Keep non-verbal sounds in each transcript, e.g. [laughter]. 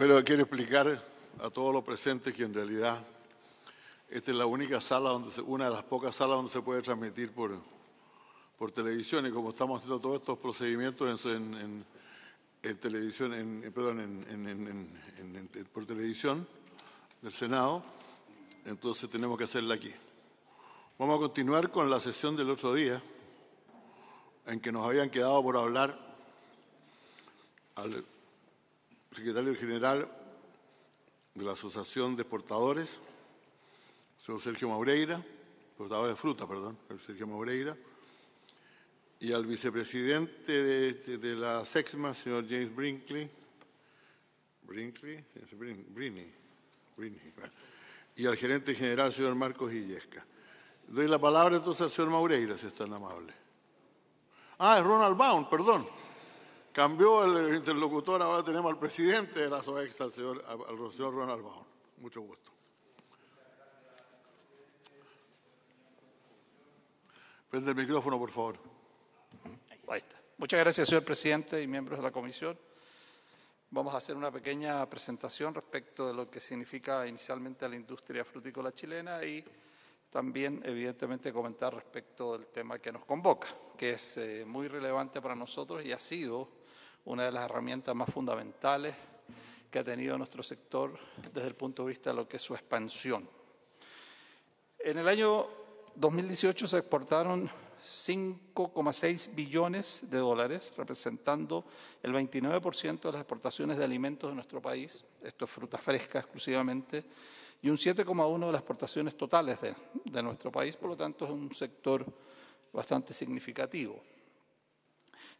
pero quiero explicar a todos los presentes que en realidad esta es la única sala, donde una de las pocas salas donde se puede transmitir por, por televisión y como estamos haciendo todos estos procedimientos en, televisión, en, perdón, por televisión del Senado, entonces tenemos que hacerla aquí. Vamos a continuar con la sesión del otro día, en que nos habían quedado por hablar al secretario general de la Asociación de Exportadores, señor Sergio Maureira, portador de fruta, perdón, Sergio Maureira, y al vicepresidente este, de, la SEXMA, señor James Brinkley, Brinkley, Brini, Brini, y al gerente general, señor Marcos Illesca. Doy la palabra entonces al señor Maureira, si es tan amable. Ah, es Ronald Baum, perdón. Cambió el interlocutor, ahora tenemos al presidente de la SOEX, al señor, al Ronald Bajón. Mucho gusto. Prende el micrófono, por favor. Ahí está. Muchas gracias, señor presidente y miembros de la comisión. Vamos a hacer una pequeña presentación respecto de lo que significa inicialmente la industria frutícola chilena y también, evidentemente, comentar respecto del tema que nos convoca, que es eh, muy relevante para nosotros y ha sido una de las herramientas más fundamentales que ha tenido nuestro sector desde el punto de vista de lo que es su expansión. En el año 2018 se exportaron 5,6 billones de dólares, representando el 29% de las exportaciones de alimentos de nuestro país, esto es fruta fresca exclusivamente, y un 7,1% de las exportaciones totales de, de nuestro país, por lo tanto es un sector bastante significativo.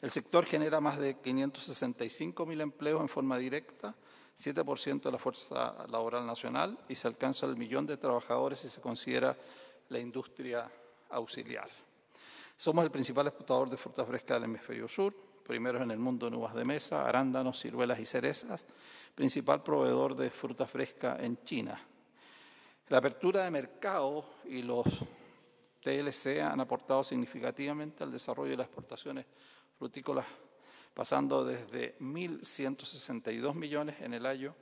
El sector genera más de 565 mil empleos en forma directa, 7% de la fuerza laboral nacional y se alcanza el millón de trabajadores si se considera la industria auxiliar. Somos el principal exportador de frutas frescas del hemisferio sur, primeros en el mundo en uvas de mesa, arándanos, ciruelas y cerezas, principal proveedor de fruta fresca en China. La apertura de mercado y los TLC han aportado significativamente al desarrollo de las exportaciones frutícolas pasando desde 1.162 millones en el año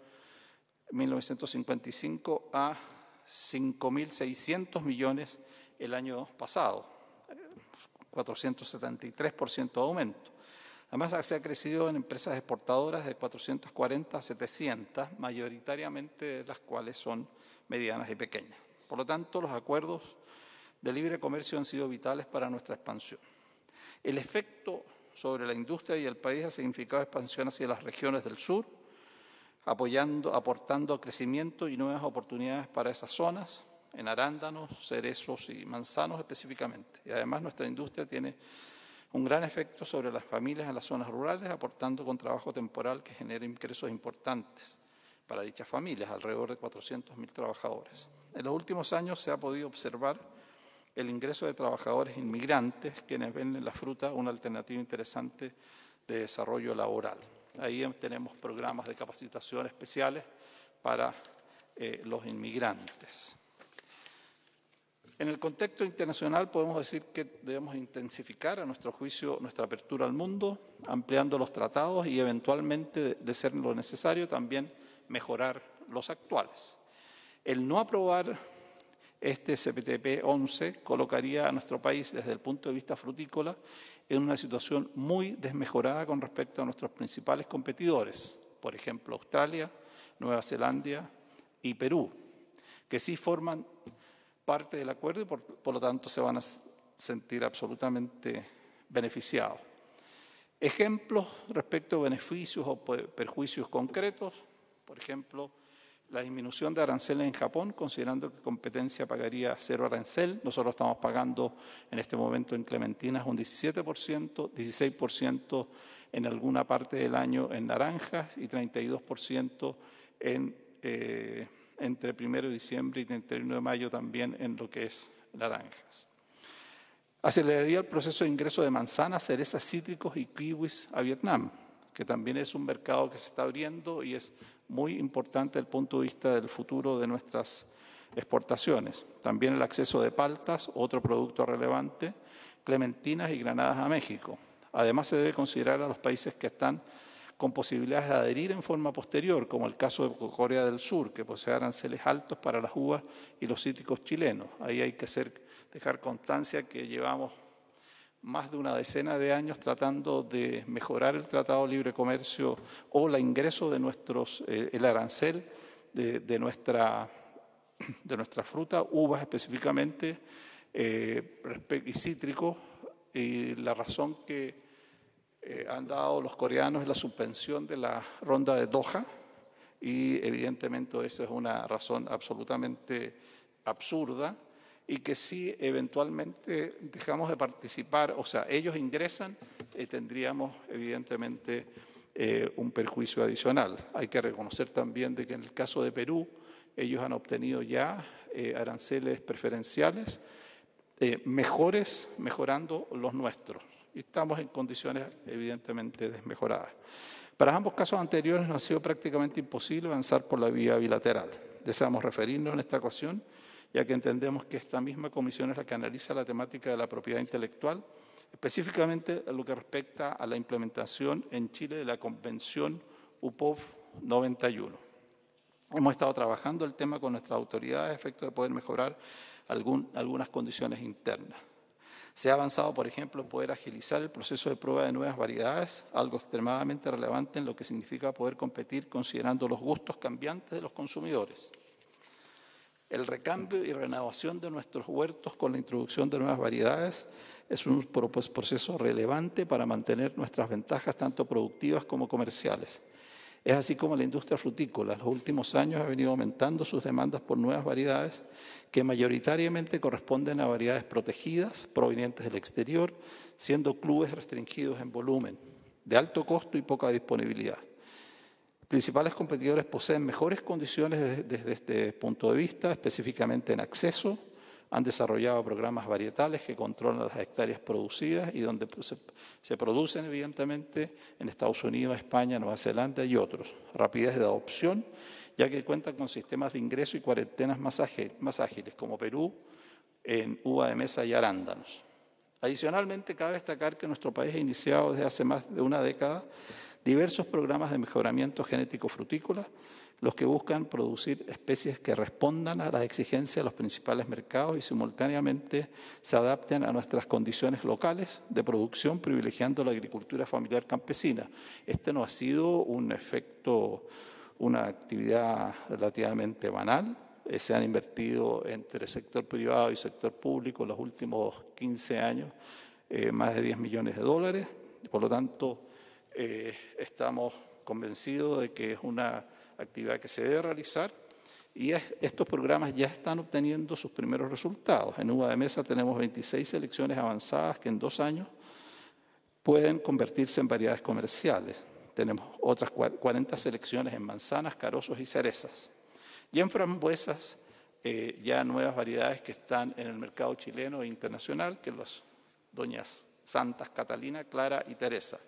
1955 a 5.600 millones el año pasado, 473% de aumento. Además, se ha crecido en empresas exportadoras de 440 a 700, mayoritariamente las cuales son medianas y pequeñas. Por lo tanto, los acuerdos de libre comercio han sido vitales para nuestra expansión. El efecto sobre la industria y el país ha significado expansión hacia las regiones del sur, apoyando, aportando crecimiento y nuevas oportunidades para esas zonas, en arándanos, cerezos y manzanos específicamente. Y además nuestra industria tiene un gran efecto sobre las familias en las zonas rurales, aportando con trabajo temporal que genera ingresos importantes para dichas familias, alrededor de 400.000 trabajadores. En los últimos años se ha podido observar el ingreso de trabajadores inmigrantes, quienes ven en la fruta una alternativa interesante de desarrollo laboral. Ahí em, tenemos programas de capacitación especiales para eh, los inmigrantes. En el contexto internacional podemos decir que debemos intensificar, a nuestro juicio, nuestra apertura al mundo, ampliando los tratados y eventualmente, de ser lo necesario, también mejorar los actuales. El no aprobar este CPTP-11 colocaría a nuestro país desde el punto de vista frutícola en una situación muy desmejorada con respecto a nuestros principales competidores, por ejemplo Australia, Nueva Zelanda y Perú, que sí forman parte del acuerdo y por, por lo tanto se van a sentir absolutamente beneficiados. Ejemplos respecto a beneficios o perjuicios concretos, por ejemplo, la disminución de aranceles en Japón, considerando que competencia pagaría cero arancel. Nosotros estamos pagando en este momento en clementinas un 17%, 16% en alguna parte del año en naranjas y 32% en, eh, entre primero de diciembre y 31 de mayo también en lo que es naranjas. Aceleraría el proceso de ingreso de manzanas, cerezas, cítricos y kiwis a Vietnam, que también es un mercado que se está abriendo y es muy importante desde el punto de vista del futuro de nuestras exportaciones. También el acceso de paltas, otro producto relevante, clementinas y granadas a México. Además, se debe considerar a los países que están con posibilidades de adherir en forma posterior, como el caso de Corea del Sur, que posee aranceles altos para las uvas y los cítricos chilenos. Ahí hay que dejar constancia que llevamos más de una decena de años tratando de mejorar el Tratado de Libre Comercio o la ingreso de nuestros, eh, el arancel de, nuestra, fruta, uvas específicamente, eh, y cítricos, y la razón que eh, han dado los coreanos es la suspensión de la ronda de Doha, y evidentemente esa es una razón absolutamente absurda y que si eventualmente dejamos de participar, o sea, ellos ingresan, eh, tendríamos evidentemente eh, un perjuicio adicional. Hay que reconocer también de que en el caso de Perú, ellos han obtenido ya eh, aranceles preferenciales mejores, mejorando los nuestros. Y estamos en condiciones evidentemente desmejoradas. Para ambos casos anteriores nos ha sido prácticamente imposible avanzar por la vía bilateral. Deseamos referirnos en esta ocasión ya que entendemos que esta misma comisión es la que analiza la temática de la propiedad intelectual, específicamente en lo que respecta a la implementación en Chile de la Convención UPOV 91. Hemos estado trabajando el tema con nuestras autoridades a efecto de poder mejorar algunas condiciones internas. Se ha avanzado, por ejemplo, poder agilizar el proceso de prueba de nuevas variedades, algo extremadamente relevante en lo que significa poder competir considerando los gustos cambiantes de los consumidores. El recambio y renovación de nuestros huertos con la introducción de nuevas variedades es un pues, proceso relevante para mantener nuestras ventajas tanto productivas como comerciales. Es así como la industria frutícola en los últimos años ha venido aumentando sus demandas por nuevas variedades que mayoritariamente corresponden a variedades protegidas provenientes del exterior, siendo clubes restringidos en volumen, de alto costo y poca disponibilidad principales competidores poseen mejores condiciones desde, este punto de vista, específicamente en acceso, han desarrollado programas varietales que controlan las hectáreas producidas y donde se, producen, evidentemente, en Estados Unidos, España, Nueva Zelanda y otros. Rapidez de adopción, ya que cuentan con sistemas de ingreso y cuarentenas más, más ágiles, como Perú, en uva de mesa y arándanos. Adicionalmente, cabe destacar que nuestro país ha iniciado desde hace más de una década diversos programas de mejoramiento genético frutícola, los que buscan producir especies que respondan a las exigencias de los principales mercados y simultáneamente se adapten a nuestras condiciones locales de producción, privilegiando la agricultura familiar campesina. Este no ha sido un efecto, una actividad relativamente banal. Eh, se han invertido entre sector privado y sector público en los últimos 15 años eh, más de 10 millones de dólares. Por lo tanto, eh, estamos convencidos de que es una actividad que se debe realizar y estos programas ya están obteniendo sus primeros resultados. En Uva de Mesa tenemos 26 selecciones avanzadas que en dos años pueden convertirse en variedades comerciales. Tenemos otras 40 selecciones en manzanas, carosos y cerezas. Y en frambuesas, eh, ya nuevas variedades que están en el mercado chileno e internacional, que las doñas Santas Catalina, Clara y Teresa.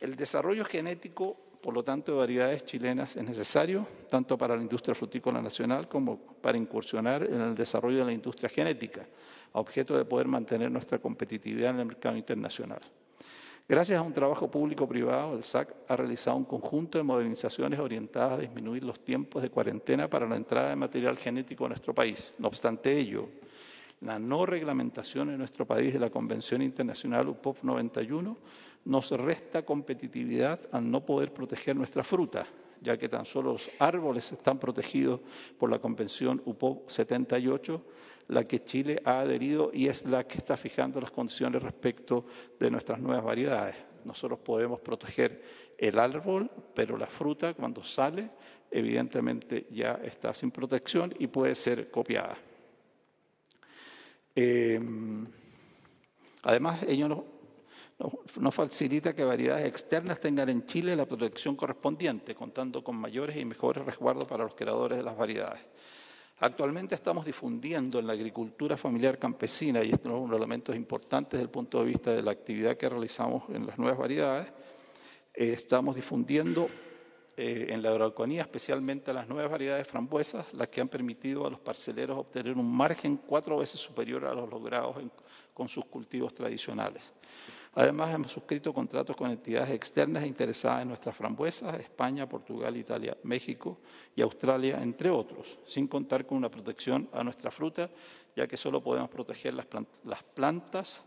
El desarrollo genético, por lo tanto, de variedades chilenas es necesario, tanto para la industria frutícola nacional como para incursionar en el desarrollo de la industria genética, a objeto de poder mantener nuestra competitividad en el mercado internacional. Gracias a un trabajo público-privado, el SAC ha realizado un conjunto de modernizaciones orientadas a disminuir los tiempos de cuarentena para la entrada de material genético a nuestro país. No obstante ello, la no reglamentación en nuestro país de la Convención Internacional UPOP 91 nos resta competitividad al no poder proteger nuestra fruta, ya que tan solo los árboles están protegidos por la Convención UPOP 78, la que Chile ha adherido y es la que está fijando las condiciones respecto de nuestras nuevas variedades. Nosotros podemos proteger el árbol, pero la fruta cuando sale evidentemente ya está sin protección y puede ser copiada. Em, además, ellos no facilita que variedades externas tengan en Chile la protección correspondiente, contando con mayores y mejores resguardos para los creadores de las variedades. Actualmente estamos difundiendo en la agricultura familiar campesina, y esto es uno de los elementos importantes desde el punto de vista de la actividad que realizamos en las nuevas variedades, eh, estamos difundiendo eh, en la Araucanía, especialmente las nuevas variedades frambuesas, las que han permitido a los parceleros obtener un margen cuatro veces superior a los logrados con sus cultivos tradicionales. Además, hemos suscrito contratos con entidades externas e interesadas en nuestras frambuesas, España, Portugal, Italia, México y Australia, entre otros, sin contar con una protección a nuestra fruta, ya que solo podemos proteger las, plantas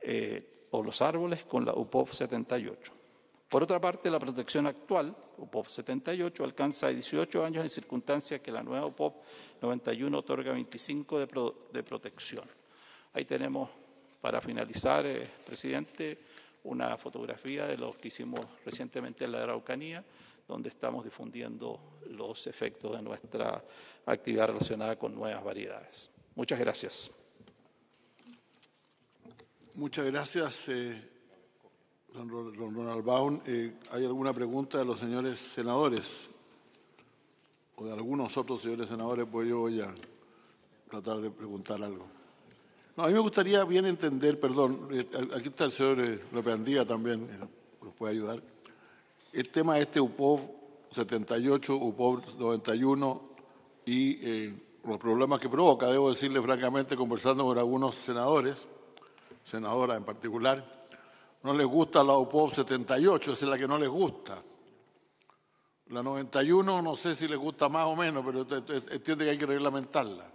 eh, o los árboles con la UPOP 78. Por otra parte, la protección actual, UPOP 78, alcanza 18 años en circunstancias que la nueva UPOP 91 otorga 25 de, de protección. Ahí tenemos para finalizar, eh, presidente, una fotografía de lo que hicimos recientemente en la Araucanía, donde estamos difundiendo los efectos de nuestra actividad relacionada con nuevas variedades. Muchas gracias. Muchas gracias, eh, don Ronald Baum. Eh, ¿Hay alguna pregunta de los señores senadores? O de algunos otros señores senadores, pues yo voy a tratar de preguntar algo a mí me gustaría bien entender, perdón, eh, aquí está el señor eh, López también, eh, nos puede ayudar. El tema de este UPOV 78, UPOV 91 y los problemas que provoca, debo decirle francamente, conversando con algunos senadores, senadora en particular, no les gusta la UPOV 78, esa es la que no les gusta. La 91 no sé si les gusta más o menos, pero entiende que hay que reglamentarla.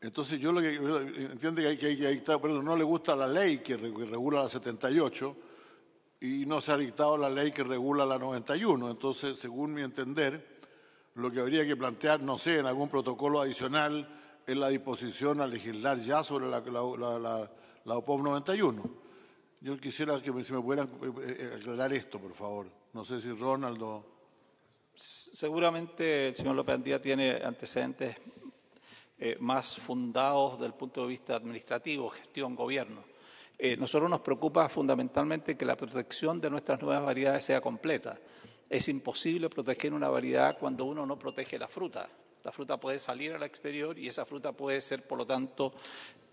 Entonces yo lo que entiende que, hay, que, hay, que no le gusta la ley que, regula la 78 y no se ha dictado la ley que regula la 91. Entonces, según mi entender, lo que habría que plantear, no sé, en algún protocolo adicional es la disposición a legislar ya sobre la, la, la, 91. Yo quisiera que me, me pudieran eh, eh, aclarar esto, por favor. No sé si Ronaldo. Seguramente el señor López Andía tiene antecedentes eh, más fundados del punto de vista administrativo, gestión, gobierno. Eh, nosotros nos preocupa fundamentalmente que la protección de nuestras nuevas variedades sea completa. Es imposible proteger una variedad cuando uno no protege la fruta. La fruta puede salir al exterior y esa fruta puede ser, por lo tanto,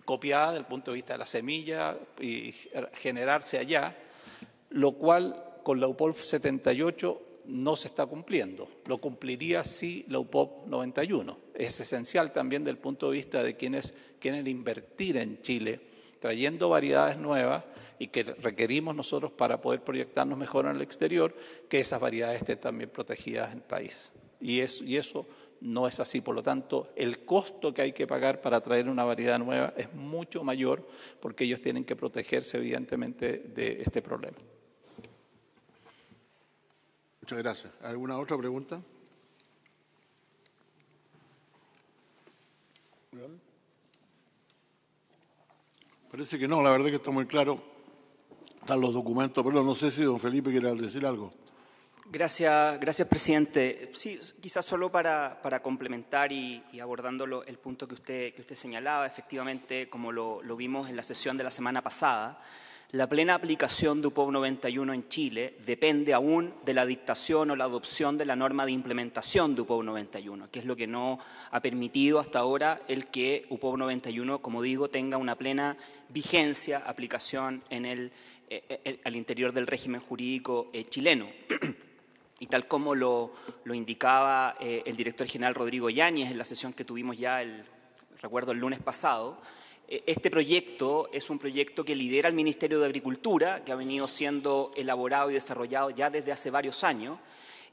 copiada desde el punto de vista de la semilla y generarse allá, lo cual con la UPOLF 78 no se está cumpliendo. Lo cumpliría si la UPOP 91. Es esencial también del punto de vista de quienes quieren invertir en Chile, trayendo variedades nuevas y que requerimos nosotros para poder proyectarnos mejor en el exterior, que esas variedades estén también protegidas en el país. Y eso, y eso no es así. Por lo tanto, el costo que hay que pagar para traer una variedad nueva es mucho mayor porque ellos tienen que protegerse evidentemente de este problema. Muchas gracias. ¿Alguna otra pregunta? Parece que no, la verdad es que está muy claro. Están los documentos, pero no sé si don Felipe quiere decir algo. Gracias, gracias presidente. Sí, quizás solo para, para complementar y, abordando el punto que usted, que usted señalaba, efectivamente, como lo, lo vimos en la sesión de la semana pasada, la plena aplicación de UPOV 91 en Chile depende aún de la dictación o la adopción de la norma de implementación de UPOV 91, que es lo que no ha permitido hasta ahora el que UPOV 91, como digo, tenga una plena vigencia, aplicación en el, eh, eh, al interior del régimen jurídico eh, chileno. [clears throat] Y tal como lo, indicaba el director general Rodrigo Yáñez en la sesión que tuvimos ya, el, recuerdo, el lunes pasado, eh, este proyecto es un proyecto que lidera el Ministerio de Agricultura, que ha venido siendo elaborado y desarrollado ya desde hace varios años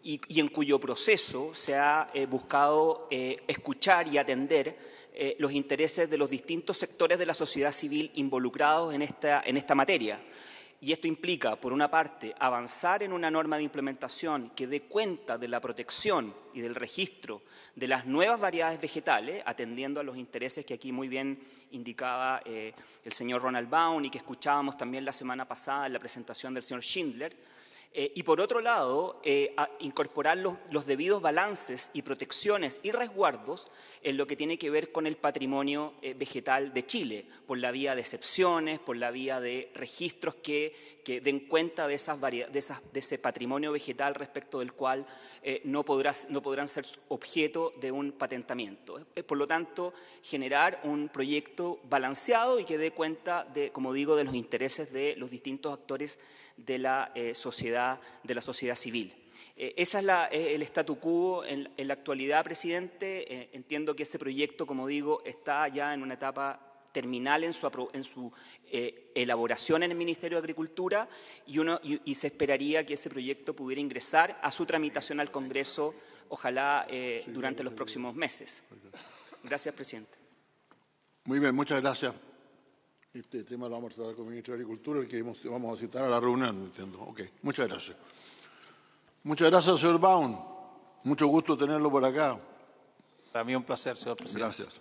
y, en cuyo proceso se ha eh, buscado eh, escuchar y atender los intereses de los distintos sectores de la sociedad civil involucrados en esta materia. Y esto implica, por una parte, avanzar en una norma de implementación que dé cuenta de la protección y del registro de las nuevas variedades vegetales, atendiendo a los intereses que aquí muy bien indicaba eh, el señor Ronald Baum y que escuchábamos también la semana pasada en la presentación del señor Schindler, eh, y por otro lado, eh, incorporar los, debidos balances y protecciones y resguardos en lo que tiene que ver con el patrimonio eh, vegetal de Chile, por la vía de excepciones, por la vía de registros que, den cuenta de, esas de, de, ese patrimonio vegetal respecto del cual no, no podrán ser objeto de un patentamiento. por lo tanto, generar un proyecto balanceado y que dé cuenta, de, como digo, de los intereses de los distintos actores de la, eh, sociedad, de la sociedad civil. Eh, ese es eh, el statu quo en, la actualidad, presidente. entiendo que ese proyecto, como digo, está ya en una etapa terminal en su, elaboración en el Ministerio de Agricultura y, se esperaría que ese proyecto pudiera ingresar a su tramitación al Congreso, ojalá durante los próximos meses. Gracias, presidente. Muy bien, muchas gracias. Este tema lo vamos a tratar con el ministro de Agricultura, el que vamos a citar a la reunión, entiendo. Ok, muchas gracias. Muchas gracias, señor Baum. Mucho gusto tenerlo por acá. Para mí un placer, señor presidente. Gracias.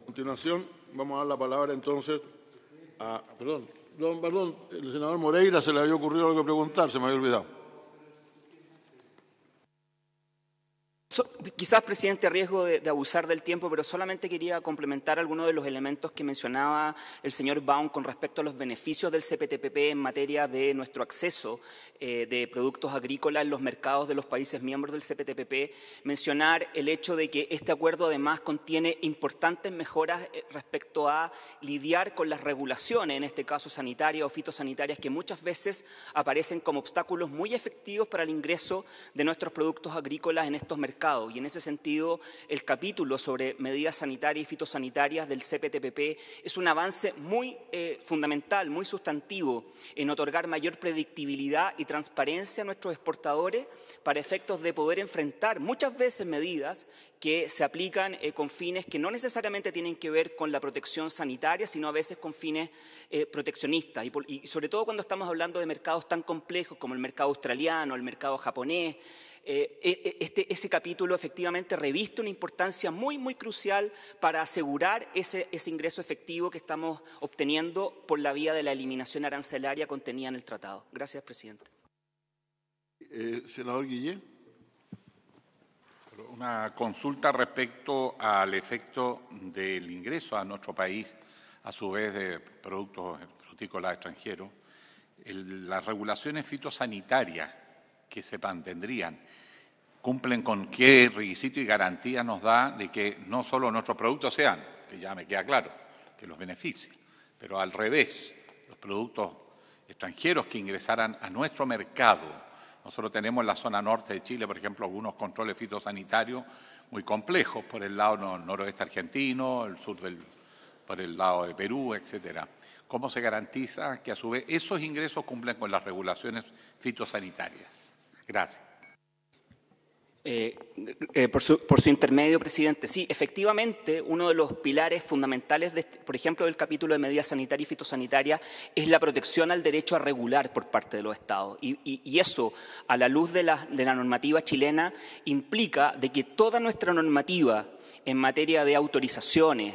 A continuación, vamos a dar la palabra entonces a... Perdón, perdón, el senador Moreira se le había ocurrido algo que preguntar, se me había olvidado. quizás, presidente, riesgo de, abusar del tiempo, pero solamente quería complementar algunos de los elementos que mencionaba el señor Baum con respecto a los beneficios del CPTPP en materia de nuestro acceso eh, de productos agrícolas en los mercados de los países miembros del CPTPP. Mencionar el hecho de que este acuerdo, además, contiene importantes mejoras eh, respecto a lidiar con las regulaciones, en este caso sanitarias o fitosanitarias, que muchas veces aparecen como obstáculos muy efectivos para el ingreso de nuestros productos agrícolas en estos mercados y en ese sentido, el capítulo sobre medidas sanitarias y fitosanitarias del CPTPP es un avance muy eh, fundamental, muy sustantivo en otorgar mayor predictibilidad y transparencia a nuestros exportadores para efectos de poder enfrentar muchas veces medidas que se aplican eh, con fines que no necesariamente tienen que ver con la protección sanitaria, sino a veces con fines eh, proteccionistas. Y, y sobre todo cuando estamos hablando de mercados tan complejos como el mercado australiano, el mercado japonés, eh, e, e, este, ese capítulo efectivamente reviste una importancia muy, muy crucial para asegurar ese, ese ingreso efectivo que estamos obteniendo por la vía de la eliminación arancelaria contenida en el tratado. Gracias, presidente. Eh, senador Guillén. Una consulta respecto al efecto del ingreso a nuestro país, a su vez de productos frutícolas extranjeros. las regulaciones fitosanitarias que se mantendrían cumplen con qué requisito y garantía nos da de que no solo nuestros productos sean, que ya me queda claro, que los beneficien, pero al revés, los productos extranjeros que ingresaran a nuestro mercado. Nosotros tenemos en la zona norte de Chile, por ejemplo, algunos controles fitosanitarios muy complejos por el lado noroeste argentino, el sur del, por el lado de Perú, etcétera. ¿Cómo se garantiza que a su vez esos ingresos cumplen con las regulaciones fitosanitarias? Gracias. Eh, eh, por, su, intermedio, presidente. Sí, efectivamente, uno de los pilares fundamentales, este, por ejemplo, del capítulo de medidas sanitarias y fitosanitarias es la protección al derecho a regular por parte de los Estados. Y, eso, a la luz de la, normativa chilena, implica de que toda nuestra normativa en materia de autorizaciones,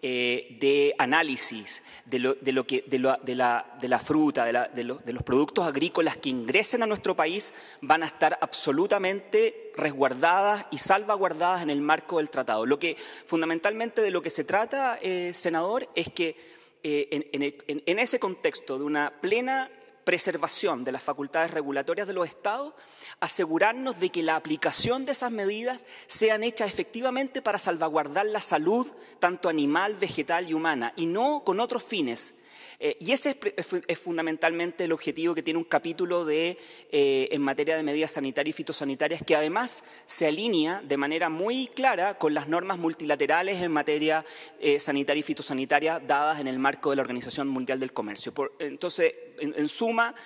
eh, de análisis de, lo, de, lo que, de, de la, la, fruta, de, los productos agrícolas que ingresen a nuestro país, van a estar absolutamente resguardadas y salvaguardadas en el marco del tratado. Lo que fundamentalmente de lo que se trata, eh, senador, es que eh, en, en ese contexto de una plena preservación de las facultades regulatorias de los Estados, asegurarnos de que la aplicación de esas medidas sean hechas efectivamente para salvaguardar la salud, tanto animal, vegetal y humana, y no con otros fines eh, y ese es, fundamentalmente el objetivo que tiene un capítulo de, eh, en materia de medidas sanitarias y fitosanitarias que además se alinea de manera muy clara con las normas multilaterales en materia eh, sanitaria y fitosanitaria dadas en el marco de la Organización Mundial del Comercio. entonces, en, suma,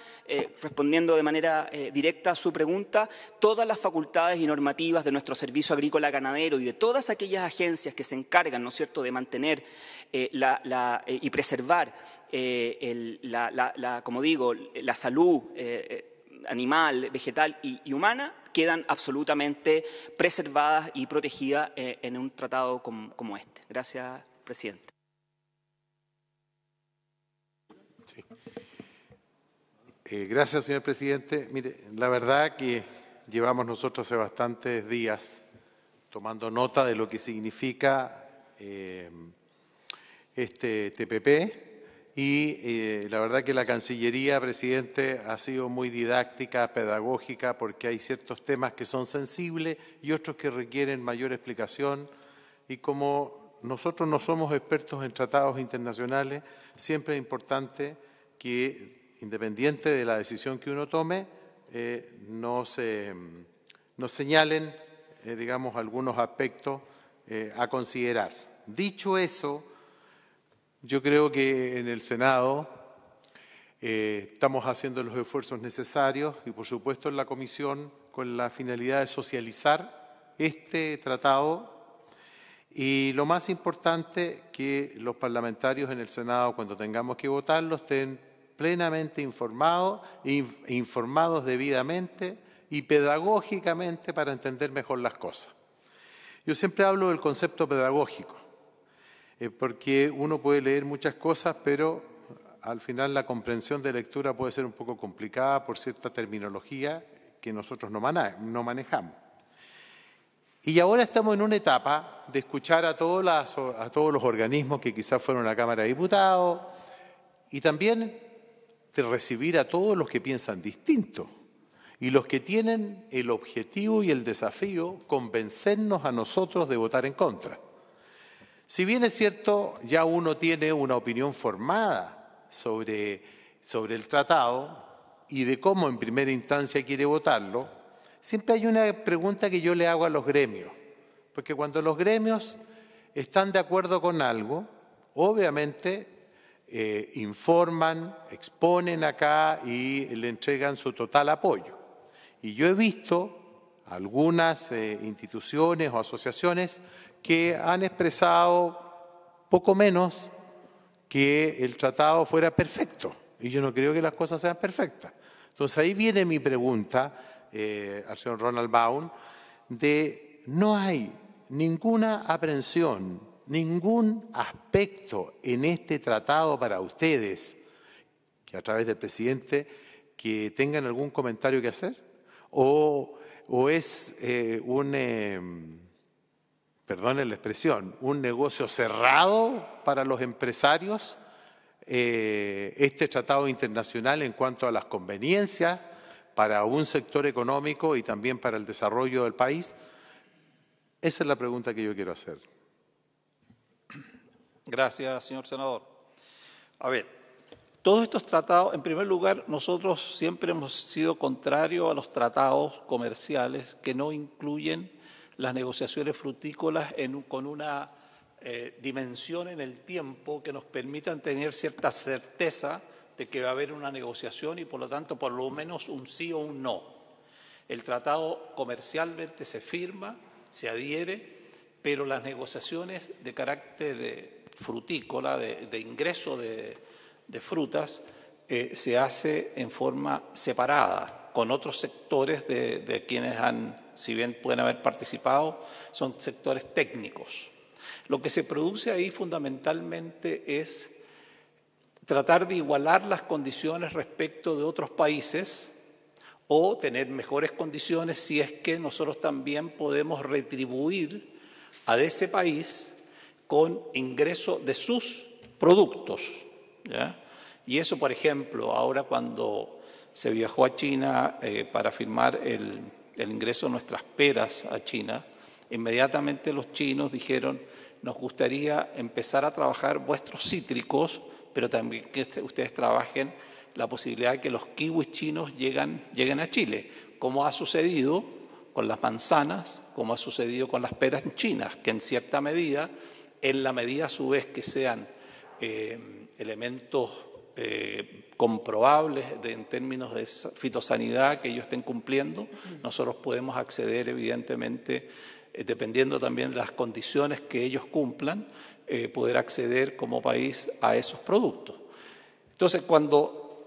respondiendo de manera directa a su pregunta, todas las facultades y normativas de nuestro Servicio Agrícola Ganadero y de todas aquellas agencias que se encargan, ¿no es cierto?, de mantener y preservar eh, la, como digo, la salud eh, eh, animal, vegetal y, humana quedan absolutamente preservadas y protegidas en un tratado como, este. Gracias, presidente. gracias, señor presidente. Mire, la verdad que llevamos nosotros hace bastantes días tomando nota de lo que significa este TPP y eh, la verdad que la Cancillería, presidente, ha sido muy didáctica, pedagógica, porque hay ciertos temas que son sensibles y otros que requieren mayor explicación. Y como nosotros no somos expertos en tratados internacionales, siempre es importante que, independiente de la decisión que uno tome, nos, eh, nos, señalen, eh, digamos, algunos aspectos a considerar. Dicho eso, yo creo que en el Senado eh, estamos haciendo los esfuerzos necesarios y, por supuesto, en la Comisión con la finalidad de socializar este tratado y lo más importante que los parlamentarios en el Senado, cuando tengamos que votarlo, estén plenamente informados, informados debidamente y pedagógicamente para entender mejor las cosas. Yo siempre hablo del concepto pedagógico. Eh, porque uno puede leer muchas cosas, pero al final la comprensión de lectura puede ser un poco complicada por cierta terminología que nosotros no, manejamos. Y ahora estamos en una etapa de escuchar a, todos los organismos que quizás fueron la Cámara de Diputados y también de recibir a todos los que piensan distinto y los que tienen el objetivo y el desafío convencernos a nosotros de votar en contra. Si bien es cierto, ya uno tiene una opinión formada sobre, el tratado y de cómo en primera instancia quiere votarlo, siempre hay una pregunta que yo le hago a los gremios, porque cuando los gremios están de acuerdo con algo, obviamente eh, informan, exponen acá y le entregan su total apoyo. Y yo he visto algunas eh, instituciones o asociaciones que han expresado poco menos que el tratado fuera perfecto. Y yo no creo que las cosas sean perfectas. Entonces ahí viene mi pregunta eh, al señor Ronald Baum de no hay ninguna aprehensión, ningún aspecto en este tratado para ustedes, que a través del presidente, que tengan algún comentario que hacer, o, o es eh, un... Eh, perdonen la expresión, un negocio cerrado para los empresarios eh, este tratado internacional en cuanto a las conveniencias para un sector económico y también para el desarrollo del país? Esa es la pregunta que yo quiero hacer. Gracias, señor senador. A ver, todos estos tratados, en primer lugar, nosotros siempre hemos sido contrarios a los tratados comerciales que no incluyen las negociaciones frutícolas con una eh, dimensión en el tiempo que nos permitan tener cierta certeza de que va a haber una negociación y por lo tanto por lo menos un sí o un no. El tratado comercialmente se firma, se adhiere, pero las negociaciones de carácter eh, frutícola, de, ingreso de, frutas, eh, se hace en forma separada con otros sectores de quienes han si bien pueden haber participado, son sectores técnicos. Lo que se produce ahí fundamentalmente es tratar de igualar las condiciones respecto de otros países o tener mejores condiciones si es que nosotros también podemos retribuir a ese país con ingreso de sus productos. Y eso, por ejemplo, ahora cuando se viajó a China eh, para firmar el, el ingreso de nuestras peras a China, inmediatamente los chinos dijeron, nos gustaría empezar a trabajar vuestros cítricos, pero también que este, ustedes trabajen la posibilidad de que los kiwis chinos lleguen, lleguen a Chile, como ha sucedido con las manzanas, como ha sucedido con las peras chinas, que en cierta medida, en la medida a su vez que sean eh, elementos eh, comprobables en términos de fitosanidad que ellos estén cumpliendo, nosotros podemos acceder evidentemente, eh, dependiendo también de las condiciones que ellos cumplan, eh, poder acceder como país a esos productos. Entonces, cuando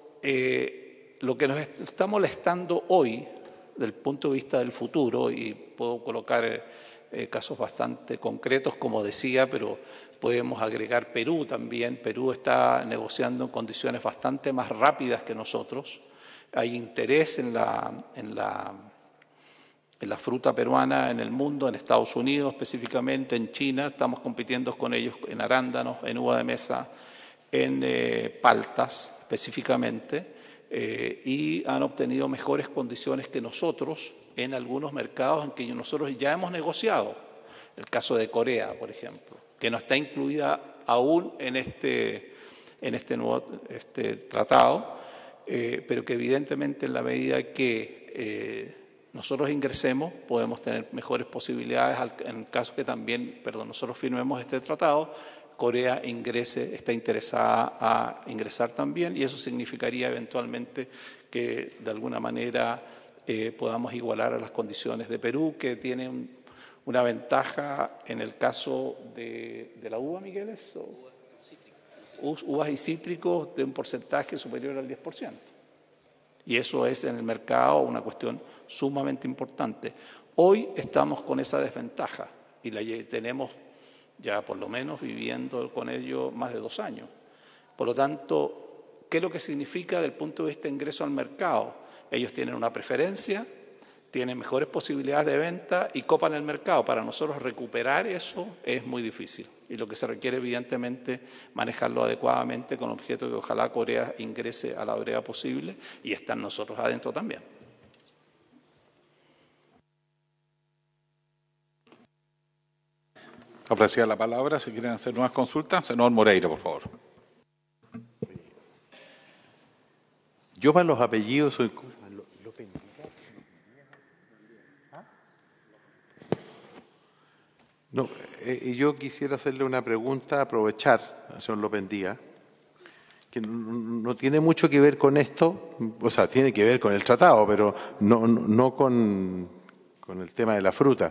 lo que nos está molestando hoy, del punto de vista del futuro, y puedo colocar casos bastante concretos, como decía, pero podemos agregar Perú también. Perú está negociando en condiciones bastante más rápidas que nosotros. Hay interés en la, fruta peruana en el mundo, en Estados Unidos específicamente, en China. Estamos compitiendo con ellos en arándanos, en uva de mesa, en eh, paltas específicamente. Eh, y han obtenido mejores condiciones que nosotros en algunos mercados en que nosotros ya hemos negociado. El caso de Corea, por ejemplo que no está incluida aún en este, en este nuevo este tratado, eh, pero que evidentemente en la medida que eh, nosotros ingresemos podemos tener mejores posibilidades en caso que también, perdón, nosotros firmemos este tratado, Corea ingrese, está interesada a ingresar también y eso significaría eventualmente que de alguna manera eh, podamos igualar a las condiciones de Perú, que tiene un una ventaja en el caso de, la uva, Migueles? uvas y cítricos de un porcentaje superior al 10%. Y eso es en el mercado una cuestión sumamente importante. Hoy estamos con esa desventaja y la tenemos ya por lo menos viviendo con ello más de dos años. Por lo tanto, ¿qué es lo que significa del punto de vista ingreso al mercado? Ellos tienen una preferencia, tienen mejores posibilidades de venta y copan el mercado. Para nosotros recuperar eso es muy difícil y lo que se requiere evidentemente manejarlo adecuadamente con objeto de que ojalá Corea ingrese a la brevedad posible y están nosotros adentro también. Ofrecía la palabra, si quieren hacer nuevas consultas, señor Moreira, por favor. Yo para los apellidos soy No, eh, yo quisiera hacerle una pregunta, aprovechar, al señor López Díaz, que no, tiene mucho que ver con esto, o sea, tiene que ver con el tratado, pero no, con, con el tema de la fruta.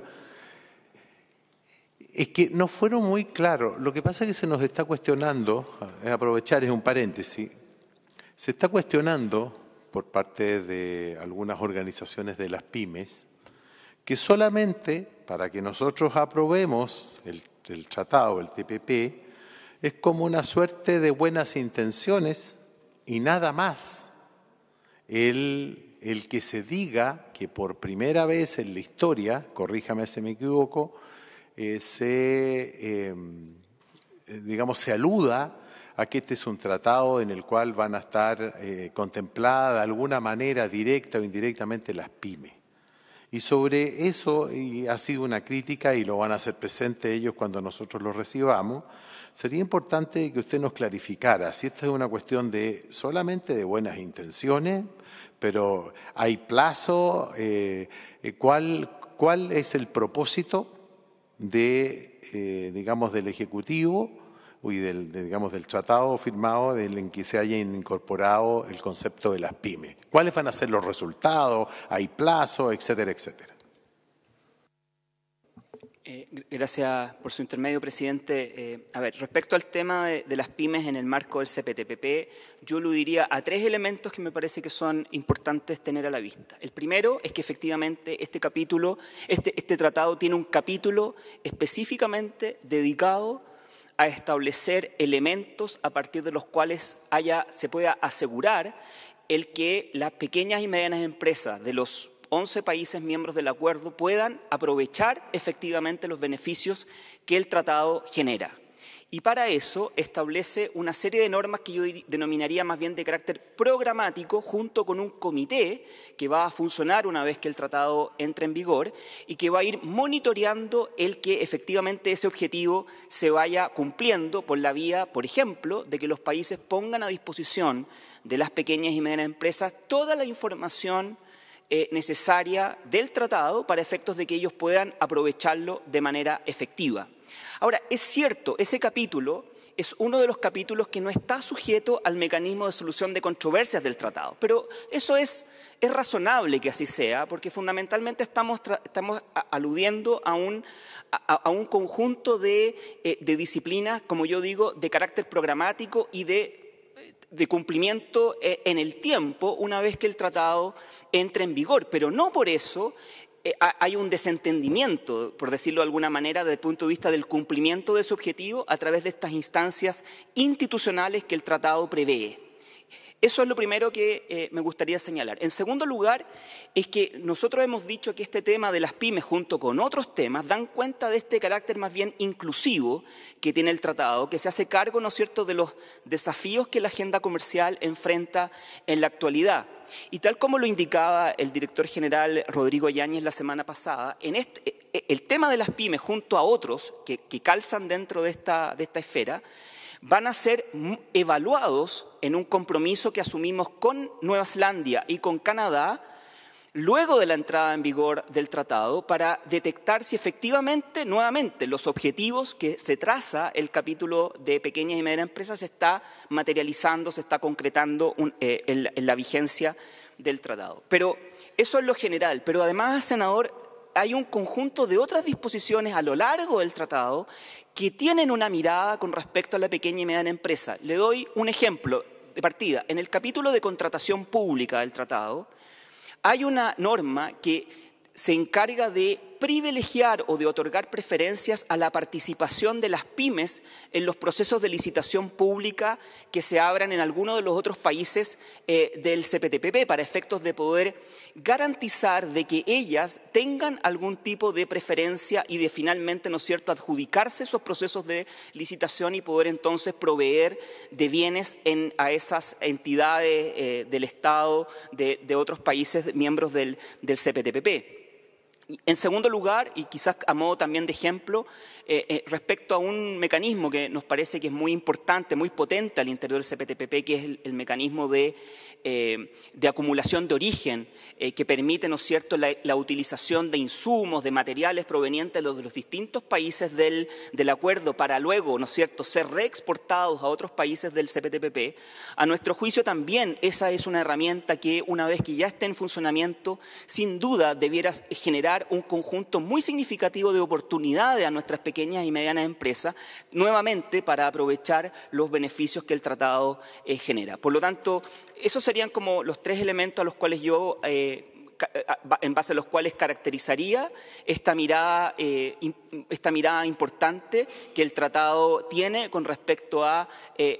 Es que no fueron muy claros. Lo que pasa es que se nos está cuestionando, eh, aprovechar es un paréntesis, se está cuestionando por parte de algunas organizaciones de las pymes que solamente para que nosotros aprobemos el, tratado, el TPP, es como una suerte de buenas intenciones y nada más. El, el, que se diga que por primera vez en la historia, corríjame si me equivoco, eh, se, eh, digamos, se aluda a que este es un tratado en el cual van a estar contemplada eh, contempladas de alguna manera, directa o indirectamente, las pymes. Y sobre eso, y ha sido una crítica y lo van a hacer presente ellos cuando nosotros lo recibamos, sería importante que usted nos clarificara si esta es una cuestión de solamente de buenas intenciones, pero hay plazo, eh, eh, ¿cuál, es el propósito de, eh, digamos, del Ejecutivo y del, digamos, del tratado firmado del, en que se haya incorporado el concepto de las pymes. ¿Cuáles van a ser los resultados? ¿Hay plazo? Etcétera, etcétera. Eh, gracias por su intermedio, presidente. Eh, a ver, respecto al tema de, las pymes en el marco del CPTPP, yo lo diría a tres elementos que me parece que son importantes tener a la vista. El primero es que efectivamente este capítulo, este, este tratado tiene un capítulo específicamente dedicado a establecer elementos a partir de los cuales se pueda asegurar el que las pequeñas y medianas empresas de los once países miembros del acuerdo puedan aprovechar efectivamente los beneficios que el tratado genera. Y para eso establece una serie de normas que yo denominaría más bien de carácter programático, junto con un comité que va a funcionar una vez que el tratado entre en vigor y que va a ir monitoreando el que efectivamente ese objetivo se vaya cumpliendo por la vía, por ejemplo, de que los países pongan a disposición de las pequeñas y medianas empresas toda la información eh, necesaria del tratado para efectos de que ellos puedan aprovecharlo de manera efectiva. Ahora, es cierto, ese capítulo es uno de los capítulos que no está sujeto al mecanismo de solución de controversias del tratado, pero eso es, razonable que así sea, porque fundamentalmente estamos, aludiendo a un, conjunto eh, de, disciplinas, como yo digo, de carácter programático y de de cumplimiento eh, en el tiempo una vez que el tratado entre en vigor, pero no por eso eh, hay un desentendimiento, por decirlo de alguna manera, desde el punto de vista del cumplimiento de su objetivo a través de estas instancias institucionales que el tratado prevé. Eso es lo primero que eh, me gustaría señalar. En segundo lugar, es que nosotros hemos dicho que este tema de las pymes junto con otros temas dan cuenta de este carácter más bien inclusivo que tiene el tratado, que se hace cargo, ¿no es cierto?, de los desafíos que la agenda comercial enfrenta en la actualidad. Y tal como lo indicaba el director general Rodrigo Yáñez la semana pasada, eh, eh, el tema de las pymes junto a otros que, calzan dentro de esta esfera van a ser evaluados en un compromiso que asumimos con Nueva Zelanda y con Canadá luego de la entrada en vigor del tratado para detectar si efectivamente, nuevamente, los objetivos que se traza el capítulo de pequeñas y medianas empresas se está materializando, se está concretando en, eh, la, en la vigencia del tratado. Pero eso es lo general. Pero además, senador, hay un conjunto de otras disposiciones a lo largo del tratado que tienen una mirada con respecto a la pequeña y mediana empresa. Le doy un ejemplo de partida. En el capítulo de contratación pública del tratado hay una norma que se encarga de privilegiar o de otorgar preferencias a la participación de las pymes en los procesos de licitación pública que se abran en alguno de los otros países eh, del CPTPP para efectos de poder garantizar de que ellas tengan algún tipo de preferencia y de finalmente, ¿no cierto?, adjudicarse esos procesos de licitación y poder entonces proveer de bienes a esas entidades eh, del Estado de, otros países miembros del, del CPTPP. En segundo lugar, y quizás a modo también de ejemplo, eh, eh, respecto a un mecanismo que nos parece que es muy importante, muy potente al interior del CPTPP, que es el mecanismo de eh, de acumulación de origen eh, que permite, ¿no es cierto?, la, utilización de insumos, de materiales provenientes de los, distintos países del, del, acuerdo para luego, ¿no es cierto?, ser reexportados a otros países del CPTPP. A nuestro juicio también esa es una herramienta que, una vez que ya esté en funcionamiento, sin duda debiera generar un conjunto muy significativo de oportunidades a nuestras pequeñas y medianas empresas, nuevamente para aprovechar los beneficios que el tratado eh, genera. Por lo tanto, eso sería serían como los tres elementos a los cuales yo, eh, eh, en base a los cuales caracterizaría esta mirada, eh, esta mirada importante que el tratado tiene con respecto a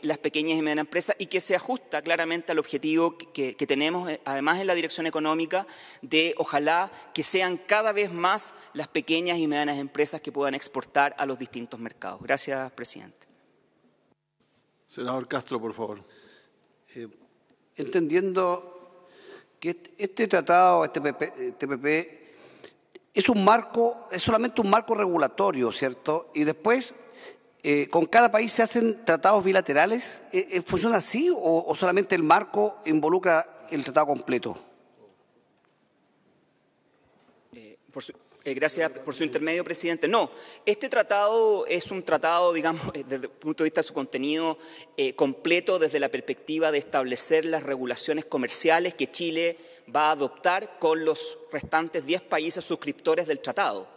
las pequeñas y medianas empresas y que se ajusta claramente al objetivo que, tenemos, además en la dirección económica, de ojalá que sean cada vez más las pequeñas y medianas empresas que puedan exportar a los distintos mercados. Gracias, presidente. Senador Castro, por favor entendiendo que este tratado, este TPP, este es un marco, es solamente un marco regulatorio, ¿cierto? Y después, eh, ¿con cada país se hacen tratados bilaterales? ¿E-, e-, ¿Funciona así o, solamente el marco involucra el tratado completo? Eh, por, eh, gracias por su intermedio, presidente. No, este tratado es un tratado, digamos, [laughs] desde el punto de vista de su contenido, eh, completo desde la perspectiva de establecer las regulaciones comerciales que Chile va a adoptar con los restantes 10 países suscriptores del tratado.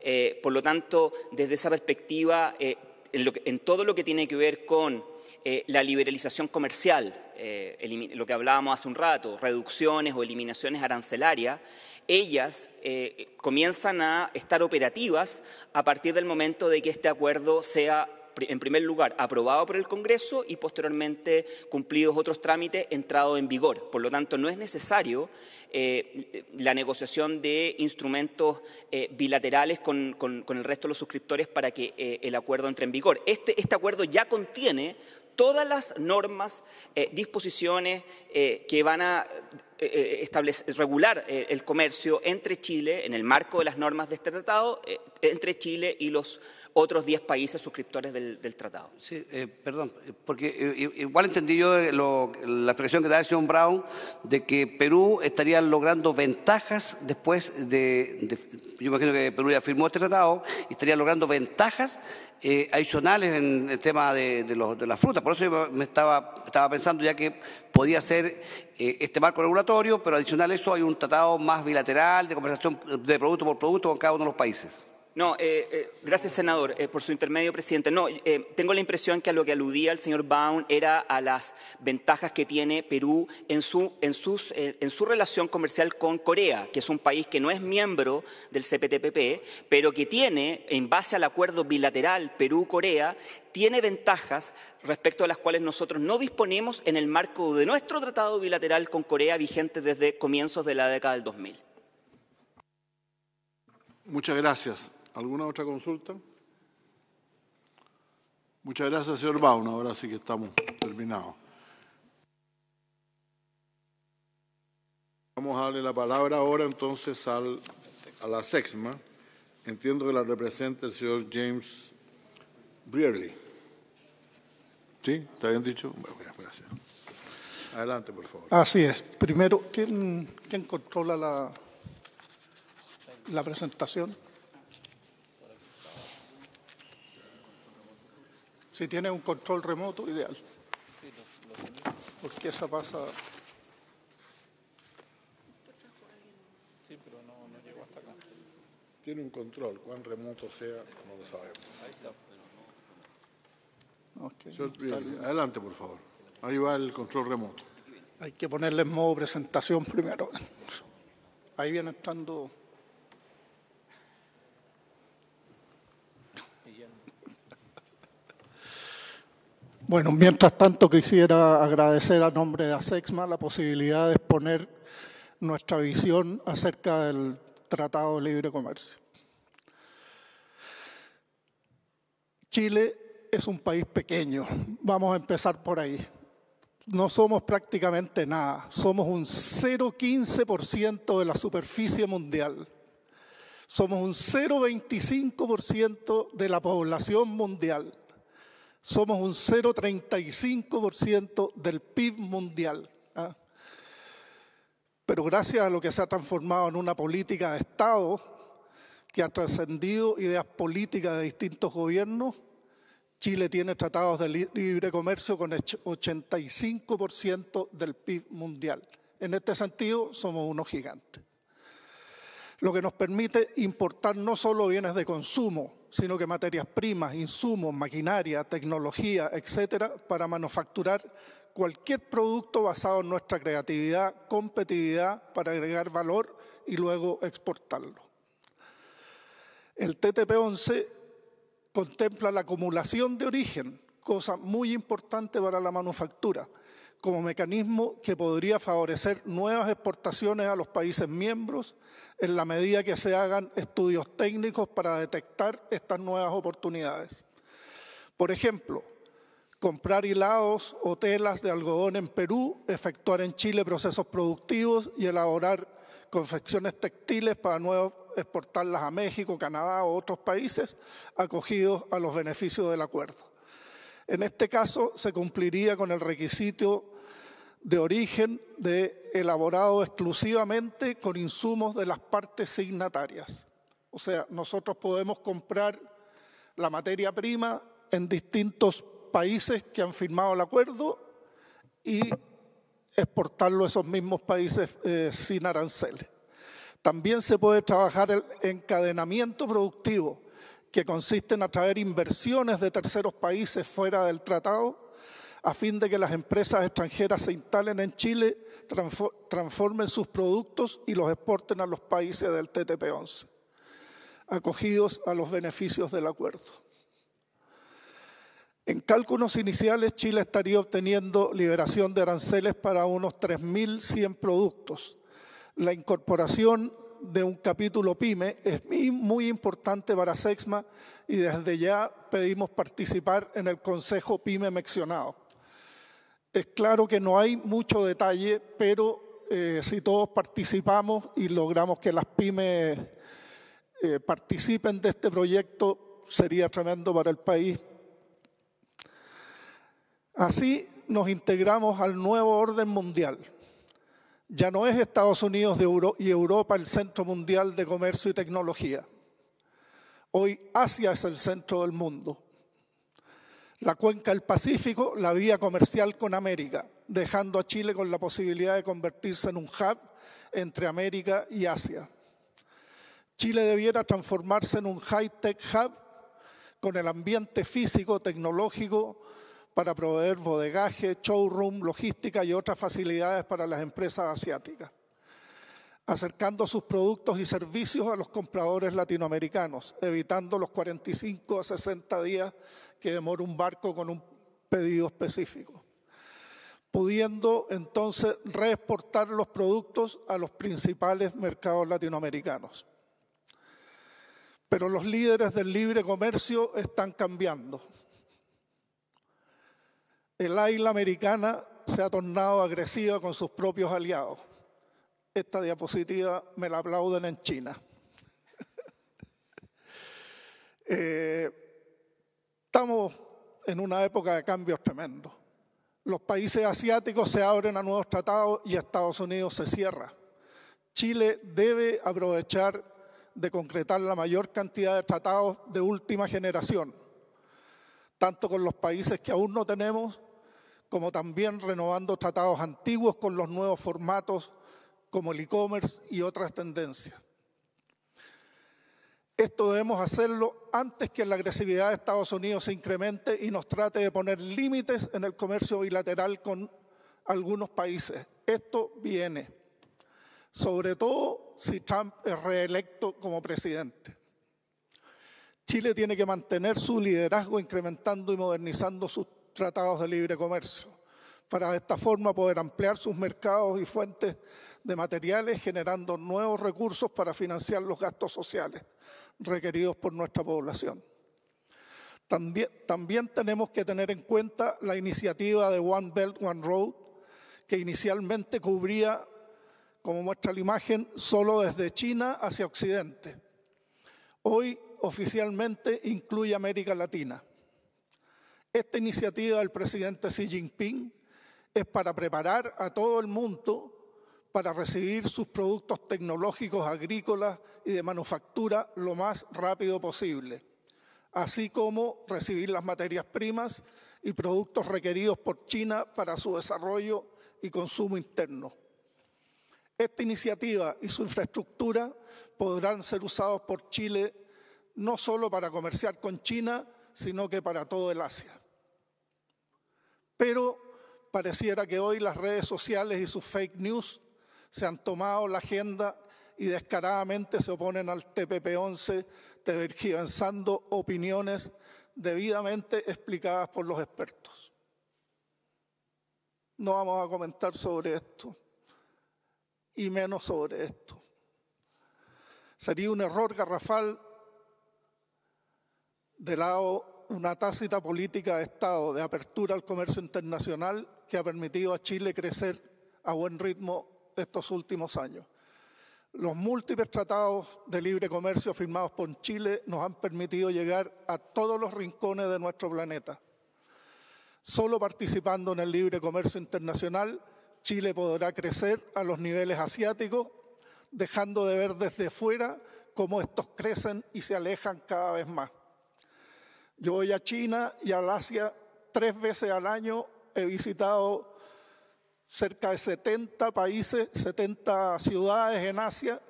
Eh, por lo tanto, desde esa perspectiva, en, en, todo lo que tiene que ver con la liberalización comercial, lo que hablábamos hace un rato, reducciones o eliminaciones arancelarias, ellas eh, comienzan a estar operativas a partir del momento de que este acuerdo sea en primer lugar, aprobado por el Congreso y posteriormente, cumplidos otros trámites, entrado en vigor. Por lo tanto, no es necesario eh, la negociación de instrumentos eh, bilaterales con, el resto de los suscriptores para que eh, el acuerdo entre en vigor. Este, este, acuerdo ya contiene todas las normas, disposiciones que van a establecer, regular el comercio entre Chile, en el marco de las normas de este tratado, entre Chile y los otros 10 países suscriptores del, tratado. Sí, eh, perdón, eh, porque eh, igual entendí yo la expresión que da el señor Brown de que Perú estaría logrando ventajas después de, yo imagino que Perú ya firmó este tratado, y estaría logrando ventajas adicionales en el tema de, de, las frutas. Por eso yo me estaba, estaba pensando ya que podía ser este marco regulatorio, pero adicional a eso hay un tratado más bilateral de conversación de producto por producto con cada uno de los países. No, eh, eh, gracias, senador, eh, por su intermedio, presidente. No, tengo la impresión que a lo que aludía el señor Baum era a las ventajas que tiene Perú en su, en, sus, en su relación comercial con Corea, que es un país que no es miembro del CPTPP, pero que tiene, en base al acuerdo bilateral Perú-Corea, tiene ventajas respecto a las cuales nosotros no disponemos en el marco de nuestro tratado bilateral con Corea vigente desde comienzos de la década del 2000. Muchas gracias. ¿Alguna otra consulta? Muchas gracias, señor Bauna. Ahora sí que estamos terminados. Vamos a darle la palabra ahora entonces al, a la sexma. Entiendo que la representa el señor James Brierly. ¿Sí? ¿Está bien dicho? gracias. Adelante, por favor. Así es. Primero, ¿quién, quién controla la, la presentación? Si tiene un control remoto, ideal. Porque esa pasa... Sí, pero no, llegó hasta acá. Tiene un control, cuán remoto sea, no lo sabemos. Ahí está, pero no... adelante, por favor. Ahí va el control remoto. Hay que ponerle en modo presentación primero. Ahí viene estando... Bueno, mientras tanto quisiera agradecer a nombre de ASEXMA la posibilidad de exponer nuestra visión acerca del Tratado de Libre Comercio. Chile es un país pequeño, vamos a empezar por ahí. No somos prácticamente nada, somos un 0,15% de la superficie mundial. Somos un 0,25% de la población mundial somos un 0,35% del PIB mundial. ¿ah? Pero gracias a lo que se ha transformado en una política de Estado, que ha trascendido ideas políticas de distintos gobiernos, Chile tiene tratados de libre comercio con el 85% del PIB mundial. En este sentido, somos unos gigantes. Lo que nos permite importar no solo bienes de consumo, sino que materias primas, insumos, maquinaria, tecnología, etcétera, para manufacturar cualquier producto basado en nuestra creatividad, competitividad, para agregar valor y luego exportarlo. El TTP-11 contempla la acumulación de origen, cosa muy importante para la manufactura como mecanismo que podría favorecer nuevas exportaciones a los países miembros en la medida que se hagan estudios técnicos para detectar estas nuevas oportunidades. Por ejemplo, comprar hilados o telas de algodón en Perú, efectuar en Chile procesos productivos y elaborar confecciones textiles para exportarlas a México, Canadá u otros países acogidos a los beneficios del acuerdo. En este caso se cumpliría con el requisito de origen de elaborado exclusivamente con insumos de las partes signatarias. O sea, nosotros podemos comprar la materia prima en distintos países que han firmado el acuerdo y exportarlo a esos mismos países eh, sin aranceles. También se puede trabajar el encadenamiento productivo, que consiste en atraer inversiones de terceros países fuera del tratado a fin de que las empresas extranjeras se instalen en Chile, transformen sus productos y los exporten a los países del TTP-11, acogidos a los beneficios del acuerdo. En cálculos iniciales, Chile estaría obteniendo liberación de aranceles para unos 3.100 productos. La incorporación de un capítulo PYME es muy importante para Sexma y desde ya pedimos participar en el Consejo PYME mencionado. Es claro que no hay mucho detalle, pero eh, si todos participamos y logramos que las pymes eh, participen de este proyecto, sería tremendo para el país. Así nos integramos al nuevo orden mundial ya no es Estados Unidos y Europa el centro mundial de comercio y tecnología. Hoy Asia es el centro del mundo. La cuenca del Pacífico, la vía comercial con América, dejando a Chile con la posibilidad de convertirse en un hub entre América y Asia. Chile debiera transformarse en un high-tech hub con el ambiente físico, tecnológico, para proveer bodegaje, showroom, logística y otras facilidades para las empresas asiáticas, acercando sus productos y servicios a los compradores latinoamericanos, evitando los 45 a 60 días que demora un barco con un pedido específico, pudiendo entonces reexportar los productos a los principales mercados latinoamericanos. Pero los líderes del libre comercio están cambiando el isla americana se ha tornado agresiva con sus propios aliados. Esta diapositiva me la aplauden en China. [laughs] Eh, estamos en una época de cambios tremendos. Los países asiáticos se abren a nuevos tratados y Estados Unidos se cierra. Chile debe aprovechar de concretar la mayor cantidad de tratados de última generación, tanto con los países que aún no tenemos como también renovando tratados antiguos con los nuevos formatos como el e-commerce y otras tendencias. Esto debemos hacerlo antes que la agresividad de Estados Unidos se incremente y nos trate de poner límites en el comercio bilateral con algunos países. Esto viene, sobre todo si Trump es reelecto como presidente. Chile tiene que mantener su liderazgo incrementando y modernizando sus tratados de libre comercio, para de esta forma poder ampliar sus mercados y fuentes de materiales, generando nuevos recursos para financiar los gastos sociales requeridos por nuestra población. También, tenemos que tener en cuenta la iniciativa de One Belt, One Road, que inicialmente cubría, como muestra la imagen, solo desde China hacia Occidente. Hoy oficialmente incluye América Latina. Esta iniciativa del presidente Xi Jinping es para preparar a todo el mundo para recibir sus productos tecnológicos agrícolas y de manufactura lo más rápido posible, así como recibir las materias primas y productos requeridos por China para su desarrollo y consumo interno. Esta iniciativa y su infraestructura podrán ser usados por Chile no solo para comerciar con China, sino que para todo el Asia. Pero pareciera que hoy las redes sociales y sus fake news se han tomado la agenda y descaradamente se oponen al TPP-11, tergiversando opiniones debidamente explicadas por los expertos. No vamos a comentar sobre esto y menos sobre esto. Sería un error garrafal de lado una tácita política de Estado de apertura al comercio internacional que ha permitido a Chile crecer a buen ritmo estos últimos años. Los múltiples tratados de libre comercio firmados por Chile nos han permitido llegar a todos los rincones de nuestro planeta. Solo participando en el libre comercio internacional, Chile podrá crecer a los niveles asiáticos, dejando de ver desde fuera cómo estos crecen y se alejan cada vez más. Yo voy a China y a Asia tres veces al año. He visitado cerca de 70 países, 70 ciudades en Asia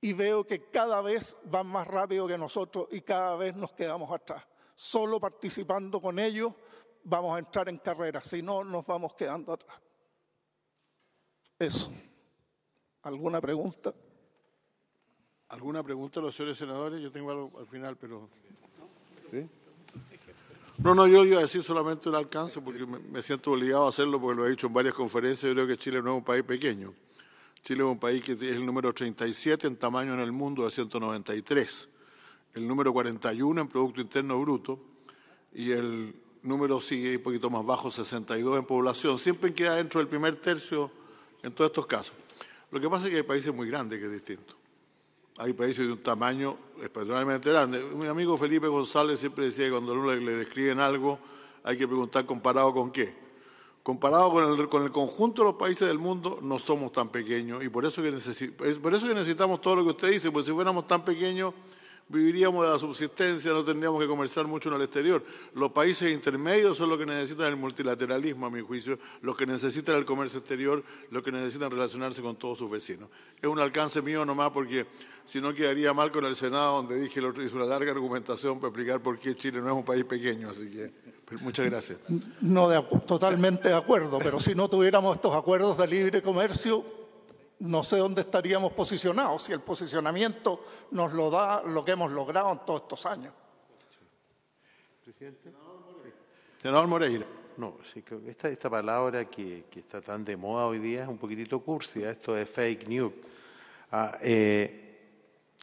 y veo que cada vez van más rápido que nosotros y cada vez nos quedamos atrás. Solo participando con ellos vamos a entrar en carrera, si no nos vamos quedando atrás. Eso. ¿Alguna pregunta? ¿Alguna pregunta los señores senadores? Yo tengo algo al final, pero no, no, yo iba a decir solamente el alcance porque me siento obligado a hacerlo porque lo he dicho en varias conferencias. Yo creo que Chile no es un país pequeño. Chile es un país que es el número 37 en tamaño en el mundo de 193, el número 41 en Producto Interno Bruto y el número sigue un poquito más bajo, 62 en población. Siempre queda dentro del primer tercio en todos estos casos. Lo que pasa es que hay países muy grandes que es distinto hay países de un tamaño especialmente grande. Mi amigo Felipe González siempre decía que cuando uno le, describen algo, hay que preguntar comparado con qué. Comparado con el, con el conjunto de los países del mundo, no somos tan pequeños y por eso, por eso que necesitamos todo lo que usted dice, porque si fuéramos tan pequeños viviríamos de la subsistencia, no tendríamos que comerciar mucho en el exterior. Los países intermedios son los que necesitan el multilateralismo, a mi juicio, los que necesitan el comercio exterior, los que necesitan relacionarse con todos sus vecinos. Es un alcance mío nomás porque si no quedaría mal con el Senado, donde dije el otro hizo una larga argumentación para explicar por qué Chile no es un país pequeño, así que... muchas gracias. No, totalmente de acuerdo, pero si no tuviéramos estos acuerdos de libre comercio, no sé dónde estaríamos posicionados si el posicionamiento nos lo da lo que hemos logrado en todos estos años. Presidente. Senador Moreira. No, esta, esta palabra que, está tan de moda hoy día es un poquitito cursi, ¿eh? esto es fake news. Ah, eh,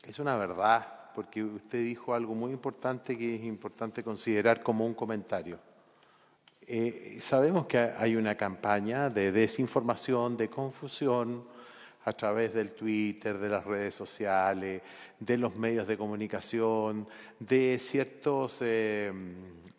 es una verdad, porque usted dijo algo muy importante que es importante considerar como un comentario. Eh, sabemos que hay una campaña de desinformación, de confusión, a través del Twitter, de las redes sociales, de los medios de comunicación, de ciertos eh,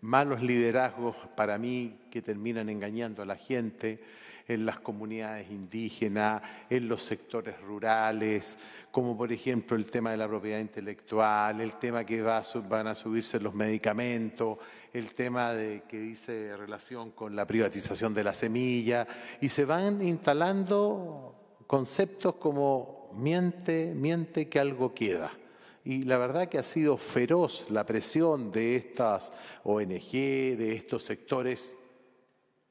malos liderazgos para mí que terminan engañando a la gente en las comunidades indígenas, en los sectores rurales, como por ejemplo el tema de la propiedad intelectual, el tema que va van a subirse los medicamentos, el tema de, que dice relación con la privatización de la semilla, y se van instalando conceptos como miente, miente que algo queda. Y la verdad que ha sido feroz la presión de estas ONG, de estos sectores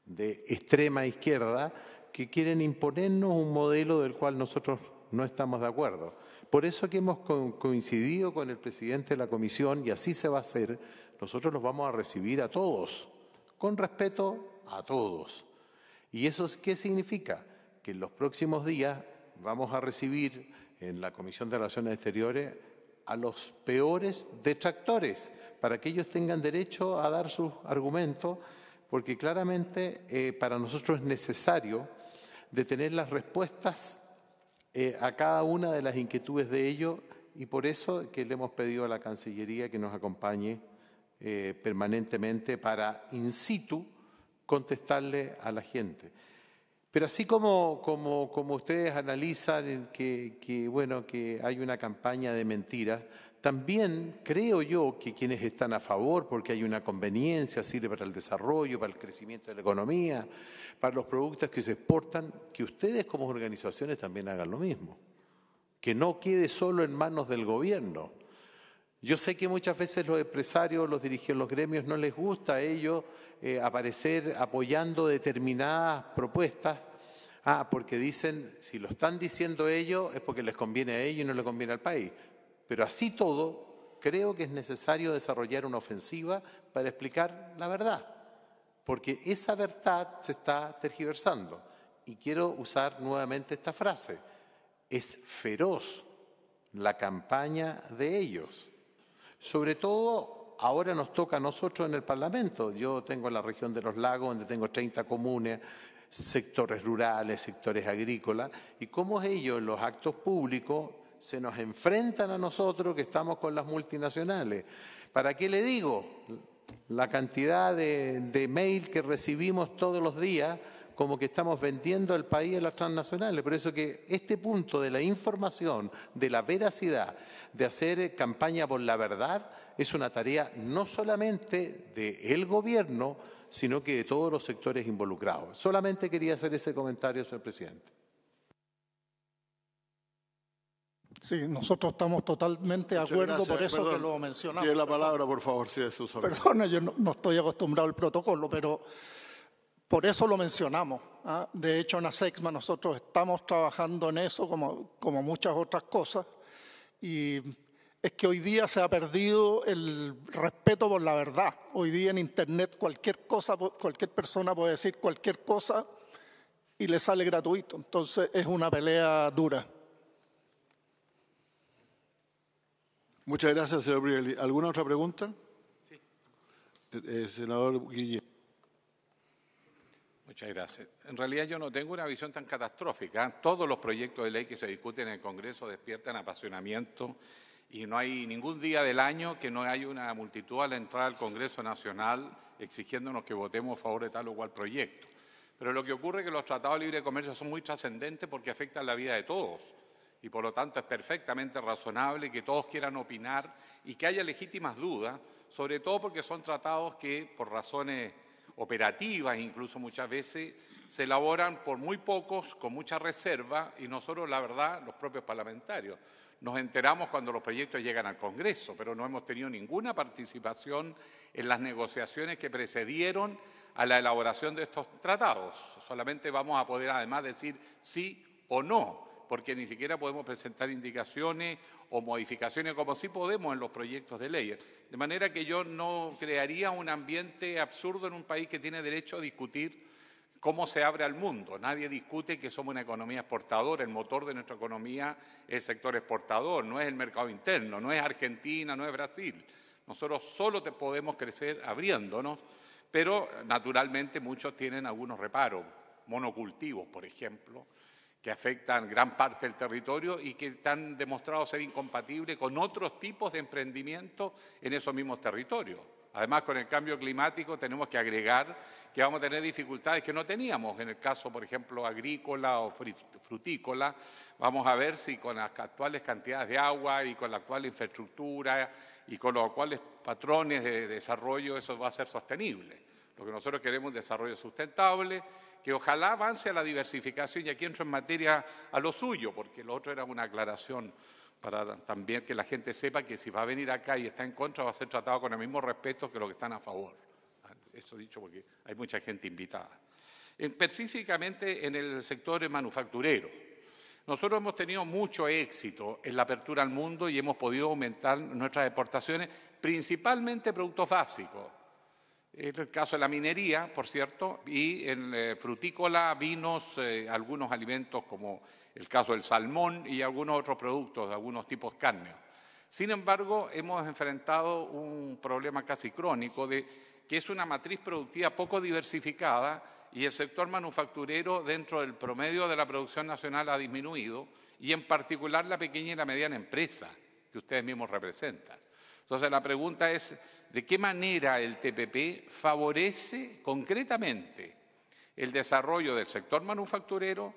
de extrema izquierda, que quieren imponernos un modelo del cual nosotros no estamos de acuerdo. Por eso que hemos coincidido con el presidente de la comisión, y así se va a hacer, nosotros los vamos a recibir a todos, con respeto a todos. ¿Y eso qué significa? que en los próximos días vamos a recibir en la Comisión de Relaciones Exteriores a los peores detractores, para que ellos tengan derecho a dar sus argumentos, porque claramente eh, para nosotros es necesario detener las respuestas eh, a cada una de las inquietudes de ellos y por eso que le hemos pedido a la Cancillería que nos acompañe eh, permanentemente para in situ contestarle a la gente. Pero así como, ustedes analizan que, que, bueno, que hay una campaña de mentiras, también creo yo que quienes están a favor, porque hay una conveniencia, sirve para el desarrollo, para el crecimiento de la economía, para los productos que se exportan, que ustedes como organizaciones también hagan lo mismo. Que no quede solo en manos del gobierno, yo sé que muchas veces los empresarios, los dirigentes, los gremios no les gusta a ellos eh, aparecer apoyando determinadas propuestas, ah, porque dicen, si lo están diciendo ellos es porque les conviene a ellos y no le conviene al país. Pero así todo, creo que es necesario desarrollar una ofensiva para explicar la verdad, porque esa verdad se está tergiversando. Y quiero usar nuevamente esta frase, es feroz la campaña de ellos sobre todo, ahora nos toca a nosotros en el Parlamento. Yo tengo la región de los lagos, donde tengo 30 comunes, sectores rurales, sectores agrícolas, y cómo ellos en los actos públicos se nos enfrentan a nosotros que estamos con las multinacionales. ¿Para qué le digo? La cantidad de, de mail que recibimos todos los días como que estamos vendiendo el país a las transnacionales. Por eso que este punto de la información, de la veracidad, de hacer eh, campaña por la verdad, es una tarea no solamente del gobierno, sino que de todos los sectores involucrados. Solamente quería hacer ese comentario, señor presidente. Sí, nosotros estamos totalmente de acuerdo por eso que lo mencionamos. Tiene la palabra, por favor, si es su [laughs] Perdona, yo no estoy acostumbrado al protocolo, pero por eso lo mencionamos. ¿ah? De hecho, en ASEXMA nosotros estamos trabajando en eso como, como muchas otras cosas. Y es que hoy día se ha perdido el respeto por la verdad. Hoy día en Internet cualquier cosa, cualquier persona puede decir cualquier cosa y le sale gratuito. Entonces es una pelea dura. Muchas gracias, señor Brielli. ¿Alguna otra pregunta? Sí. Eh, eh, senador Guille. Muchas gracias. En realidad yo no tengo una visión tan catastrófica. Todos los proyectos de ley que se discuten en el Congreso despiertan apasionamiento y no hay ningún día del año que no haya una multitud al entrar al Congreso Nacional exigiéndonos que votemos a favor de tal o cual proyecto. Pero lo que ocurre es que los tratados de libre comercio son muy trascendentes porque afectan la vida de todos y por lo tanto es perfectamente razonable que todos quieran opinar y que haya legítimas dudas, sobre todo porque son tratados que por razones operativas, incluso muchas veces se elaboran por muy pocos, con mucha reserva, y nosotros, la verdad, los propios parlamentarios, nos enteramos cuando los proyectos llegan al Congreso, pero no hemos tenido ninguna participación en las negociaciones que precedieron a la elaboración de estos tratados. Solamente vamos a poder además decir sí o no porque ni siquiera podemos presentar indicaciones o modificaciones como sí podemos en los proyectos de ley. De manera que yo no crearía un ambiente absurdo en un país que tiene derecho a discutir cómo se abre al mundo. Nadie discute que somos una economía exportadora, el motor de nuestra economía es el sector exportador, no es el mercado interno, no es Argentina, no es Brasil. Nosotros solo te podemos crecer abriéndonos, pero naturalmente muchos tienen algunos reparos, monocultivos, por ejemplo, que afectan gran parte del territorio y que están demostrados ser incompatibles con otros tipos de emprendimiento en esos mismos territorios. Además, con el cambio climático tenemos que agregar que vamos a tener dificultades que no teníamos en el caso, por ejemplo, agrícola o frutícola. Vamos a ver si con las actuales cantidades de agua y con la actual infraestructura y con los actuales patrones de desarrollo eso va a ser sostenible. Lo que nosotros queremos es desarrollo sustentable, que ojalá avance a la diversificación y aquí entro en materia a lo suyo, porque lo otro era una aclaración para también que la gente sepa que si va a venir acá y está en contra va a ser tratado con el mismo respeto que los que están a favor. Eso dicho porque hay mucha gente invitada. Específicamente en el sector manufacturero. Nosotros hemos tenido mucho éxito en la apertura al mundo y hemos podido aumentar nuestras exportaciones, principalmente productos básicos en el caso de la minería, por cierto, y en eh, frutícola, vinos, eh, algunos alimentos como el caso del salmón y algunos otros productos, de algunos tipos cárneos. Sin embargo, hemos enfrentado un problema casi crónico de que es una matriz productiva poco diversificada y el sector manufacturero dentro del promedio de la producción nacional ha disminuido y en particular la pequeña y la mediana empresa que ustedes mismos representan. Entonces la pregunta es, de qué manera el TPP favorece concretamente el desarrollo del sector manufacturero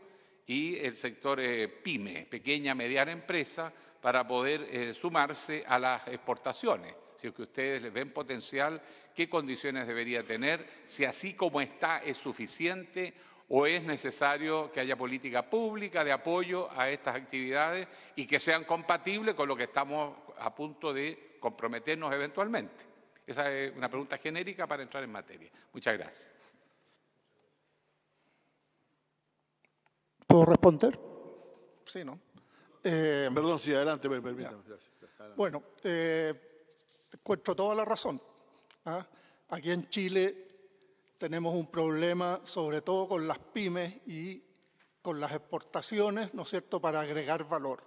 y el sector eh, pyme, pequeña, y mediana empresa, para poder eh, sumarse a las exportaciones. Si que ustedes les ven potencial, qué condiciones debería tener, si así como está es suficiente o es necesario que haya política pública de apoyo a estas actividades y que sean compatibles con lo que estamos a punto de comprometernos eventualmente. Esa es una pregunta genérica para entrar en materia. Muchas gracias. ¿Puedo responder? Sí, ¿no? Eh, Perdón, sí, adelante, me Bueno, eh, encuentro toda la razón. ¿ah? Aquí en Chile tenemos un problema, sobre todo con las pymes y con las exportaciones, ¿no es cierto?, para agregar valor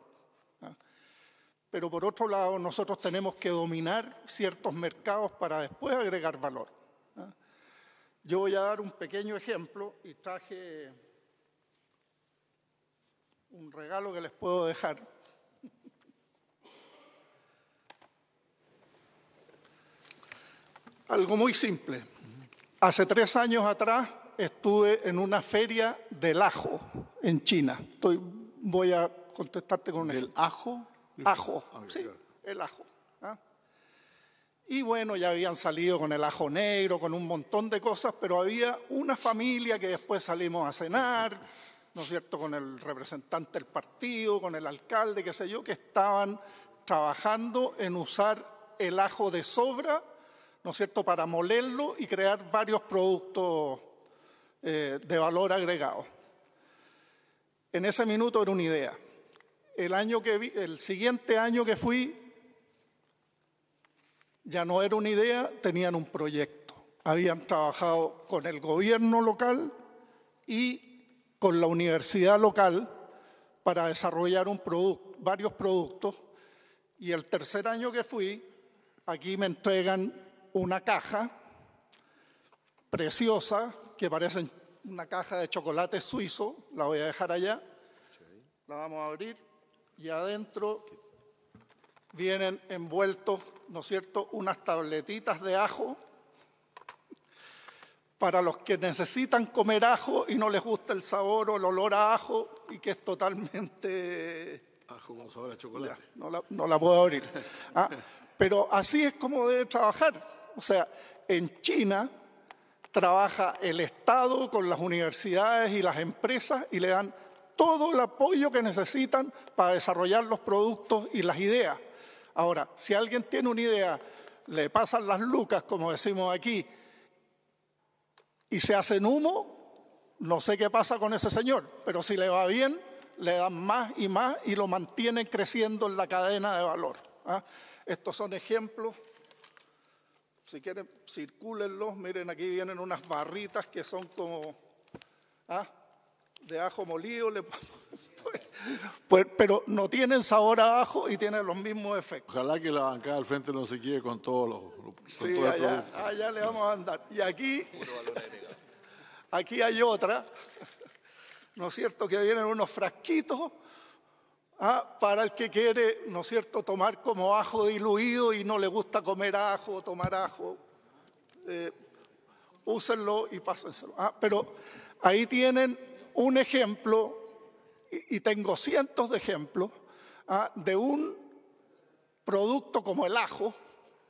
pero por otro lado nosotros tenemos que dominar ciertos mercados para después agregar valor. Yo voy a dar un pequeño ejemplo y traje un regalo que les puedo dejar. [laughs] Algo muy simple. Hace tres años atrás estuve en una feria del ajo en China. voy a contestarte con el ajo? Ajo, ah, sí, el ajo. ¿ah? Y bueno, ya habían salido con el ajo negro, con un montón de cosas, pero había una familia que después salimos a cenar, ¿no es cierto?, con el representante del partido, con el alcalde, qué sé yo, que estaban trabajando en usar el ajo de sobra, ¿no es cierto?, para molerlo y crear varios productos eh, de valor agregado. En ese minuto era una idea el, año que el siguiente año que fui, ya no era una idea, tenían un proyecto. Habían trabajado con el gobierno local y con la universidad local para desarrollar varios productos. Y el tercer año que fui, aquí me entregan una caja preciosa que parece una caja de chocolate suizo, la voy a dejar allá, la vamos a abrir y adentro vienen envueltos, ¿no es cierto?, unas tabletitas de ajo para los que necesitan comer ajo y no les gusta el sabor o el olor a ajo y que es totalmente... Ajo con sabor a chocolate. no, la, puedo abrir. [laughs] Ah, pero así es como debe trabajar. O sea, en China trabaja el Estado con las universidades y las empresas y le dan todo el apoyo que necesitan para desarrollar los productos y las ideas. Ahora, si alguien tiene una idea, le pasan las lucas, como decimos aquí, y se hacen humo, no sé qué pasa con ese señor, pero si le va bien, le dan más y más y lo mantienen creciendo en la cadena de valor. ¿ah? Estos son ejemplos. Si quieren, circúlenlos. Miren, aquí vienen unas barritas que son como... ¿ah? de ajo molido, le [laughs] pues, pero no tienen sabor a ajo y tienen los mismos efectos. Ojalá que la bancada al frente no se quede con todos los... grupos. sí, allá, le vamos a andar. Y aquí, aquí hay otra, [laughs] ¿no es cierto? Que vienen unos frasquitos ¿ah? para el que quiere, ¿no es cierto?, tomar como ajo diluido y no le gusta comer ajo o tomar ajo. Eh, úsenlo y pásenselo. ¿ah? pero ahí tienen un ejemplo, y tengo cientos de ejemplos, ¿ah? de un producto como el ajo,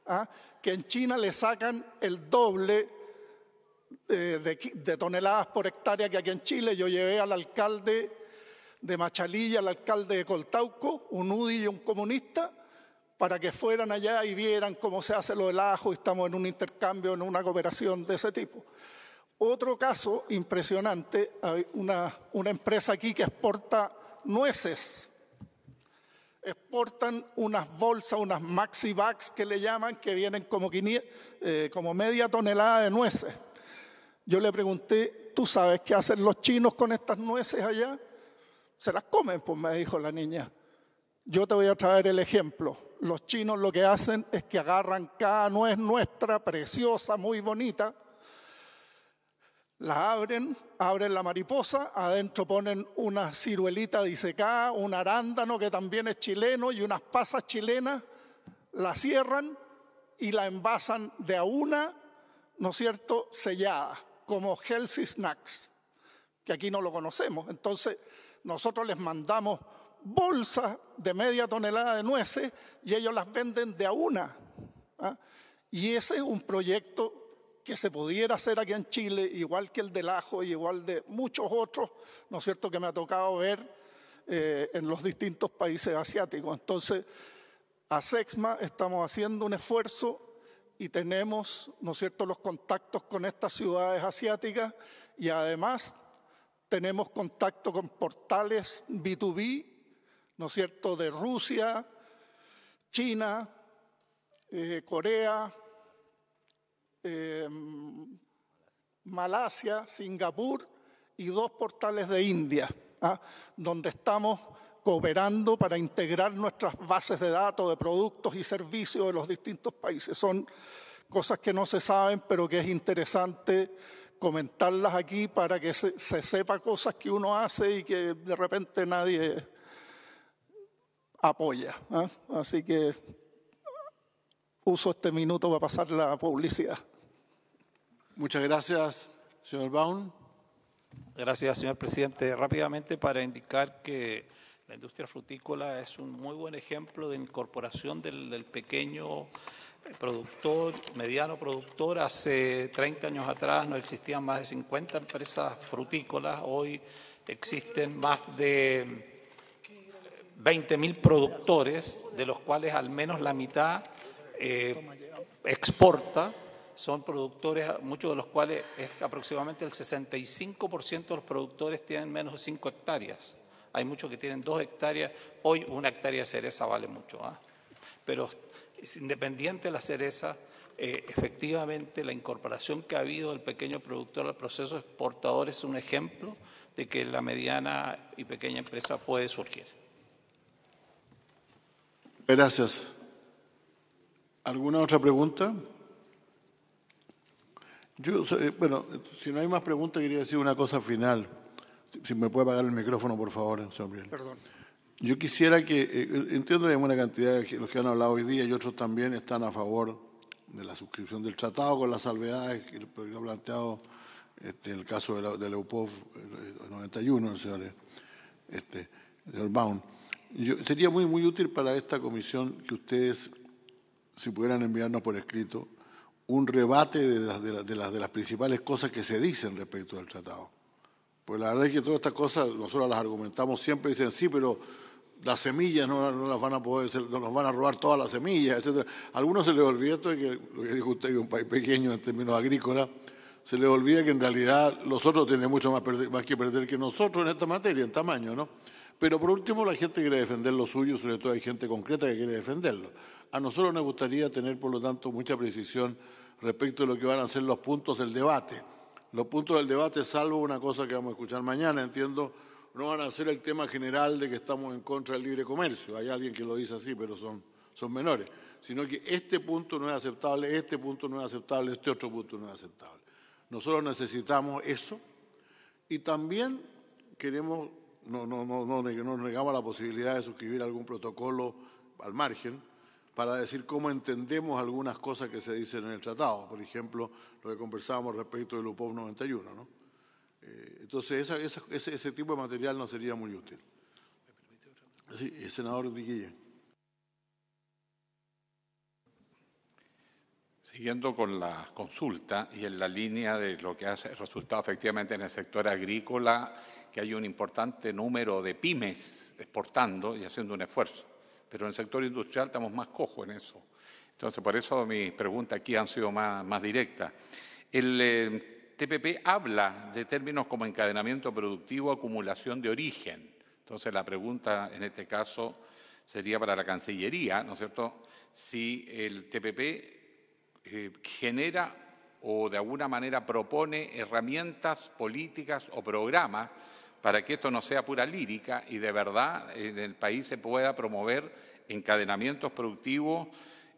¿ah? que en China le sacan el doble eh, de, toneladas por hectárea que aquí en Chile. Yo llevé al alcalde de Machalilla, al alcalde de Coltauco, un UDI y un comunista, para que fueran allá y vieran cómo se hace lo del ajo. Estamos en un intercambio, en una cooperación de ese tipo. Otro caso impresionante, hay una, empresa aquí que exporta nueces. Exportan unas bolsas, unas maxi bags que le llaman, que vienen como, eh, como media tonelada de nueces. Yo le pregunté, ¿tú sabes qué hacen los chinos con estas nueces allá? Se las comen, pues me dijo la niña. Yo te voy a traer el ejemplo. Los chinos lo que hacen es que agarran cada nuez nuestra, preciosa, muy bonita, la abren, abren la mariposa, adentro ponen una ciruelita disecada, un arándano que también es chileno y unas pasas chilenas, la cierran y la envasan de a una, ¿no es cierto?, sellada, como healthy snacks, que aquí no lo conocemos. Entonces, nosotros les mandamos bolsas de media tonelada de nueces y ellos las venden de a una. ¿ah? Y ese es un proyecto que se pudiera hacer aquí en Chile, igual que el del ajo y igual de muchos otros, ¿no es cierto?, que me ha tocado ver eh, en los distintos países asiáticos. Entonces, a Sexma estamos haciendo un esfuerzo y tenemos, ¿no es cierto?, los contactos con estas ciudades asiáticas y además tenemos contacto con portales B2B, ¿no es cierto?, de Rusia, China, eh, Corea, Em, Malasia, Singapur y dos portales de India, ¿ah? donde estamos cooperando para integrar nuestras bases de datos de productos y servicios de los distintos países. Son cosas que no se saben, pero que es interesante comentarlas aquí para que se, sepa cosas que uno hace y que de repente nadie apoya. ¿ah? Así que uso este minuto para pasar la publicidad. Muchas gracias, señor Baum. Gracias, señor presidente. Rápidamente para indicar que la industria frutícola es un muy buen ejemplo de incorporación del, pequeño productor, mediano productor. Hace 30 años atrás no existían más de 50 empresas frutícolas, hoy existen más de 20.000 productores, de los cuales al menos la mitad eh, exporta son productores, muchos de los cuales es aproximadamente el 65% de los productores tienen menos de 5 hectáreas. Hay muchos que tienen 2 hectáreas. Hoy una hectárea de cereza vale mucho. ¿ah? Pero independiente de la cereza, eh, efectivamente la incorporación que ha habido del pequeño productor al proceso exportador es un ejemplo de que la mediana y pequeña empresa puede surgir. Gracias. ¿Alguna otra pregunta? Yo, bueno, si no hay más preguntas, quería decir una cosa final. Si me puede apagar el micrófono, por favor, señor Perdón. Yo quisiera que, eh, eh, entiendo que hay una cantidad de los que han hablado hoy día y otros también están a favor de la suscripción del tratado con las salvedades que ha planteado este, en el caso de, la, de el eh, 91, el señor, este, Baum. sería muy, muy útil para esta comisión que ustedes, si pudieran enviarnos por escrito, un rebate de las, de, las, principales cosas que se dicen respecto al tratado. Pues la verdad es que todas estas cosas nosotros las argumentamos siempre, dicen sí, pero las semillas no, las van a poder, no nos van a robar todas las semillas, etc. algunos se les olvida esto que lo que dijo usted es un país pequeño en términos agrícolas, se les olvida que en realidad los otros tienen mucho más, más que perder que nosotros en esta materia, en tamaño, ¿no? Pero por último, la gente quiere defender lo suyo, sobre todo hay gente concreta que quiere defenderlo. A nosotros nos gustaría tener, por lo tanto, mucha precisión respecto de lo que van a ser los puntos del debate. Los puntos del debate, salvo una cosa que vamos a escuchar mañana, entiendo, no van a ser el tema general de que estamos en contra del libre comercio. Hay alguien que lo dice así, pero son, menores. Sino que este punto no es aceptable, este punto no es aceptable, este otro punto no es aceptable. Nosotros necesitamos eso y también queremos, no, no, no, no, negamos la posibilidad de suscribir algún protocolo al margen, para decir cómo entendemos algunas cosas que se dicen en el tratado. Por ejemplo, lo que conversábamos respecto del UPOV 91. ¿no? Eh, entonces, ese, tipo de material no sería muy útil. Sí, el senador Diquilla. Siguiendo con la consulta y en la línea de lo que ha resultado efectivamente en el sector agrícola, que hay un importante número de pymes exportando y haciendo un esfuerzo pero en el sector industrial estamos más cojos en eso. Entonces, por eso mis preguntas aquí han sido más, directas. El eh, TPP habla de términos como encadenamiento productivo, acumulación de origen. Entonces, la pregunta en este caso sería para la Cancillería, ¿no es cierto?, si el TPP eh, genera o de alguna manera propone herramientas políticas o programas para que esto no sea pura lírica y de verdad en el país se pueda promover encadenamientos productivos,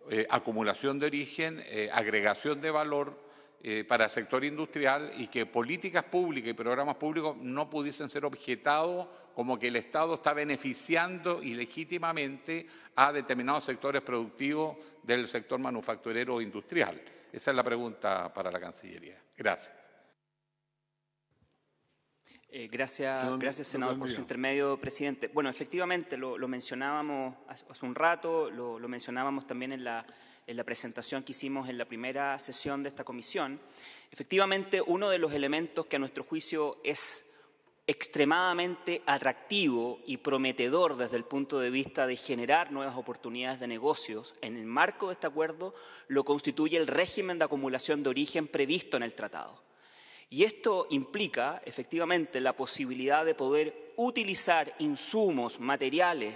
eh, acumulación de origen, eh, agregación de valor eh, para el sector industrial y que políticas públicas y programas públicos no pudiesen ser objetados como que el Estado está beneficiando ilegítimamente a determinados sectores productivos del sector manufacturero o industrial. Esa es la pregunta para la Cancillería. Gracias. Eh, gracias, gracias, senador, por su intermedio, presidente. Bueno, efectivamente, lo, mencionábamos hace un rato, lo, mencionábamos también en la presentación que hicimos en la primera sesión de esta comisión. Efectivamente, uno de los elementos que a nuestro juicio es extremadamente atractivo y prometedor desde el punto de vista de generar nuevas oportunidades de negocios en el marco de este acuerdo lo constituye el régimen de acumulación de origen previsto en el tratado. Y esto implica efectivamente la posibilidad de poder utilizar insumos, materiales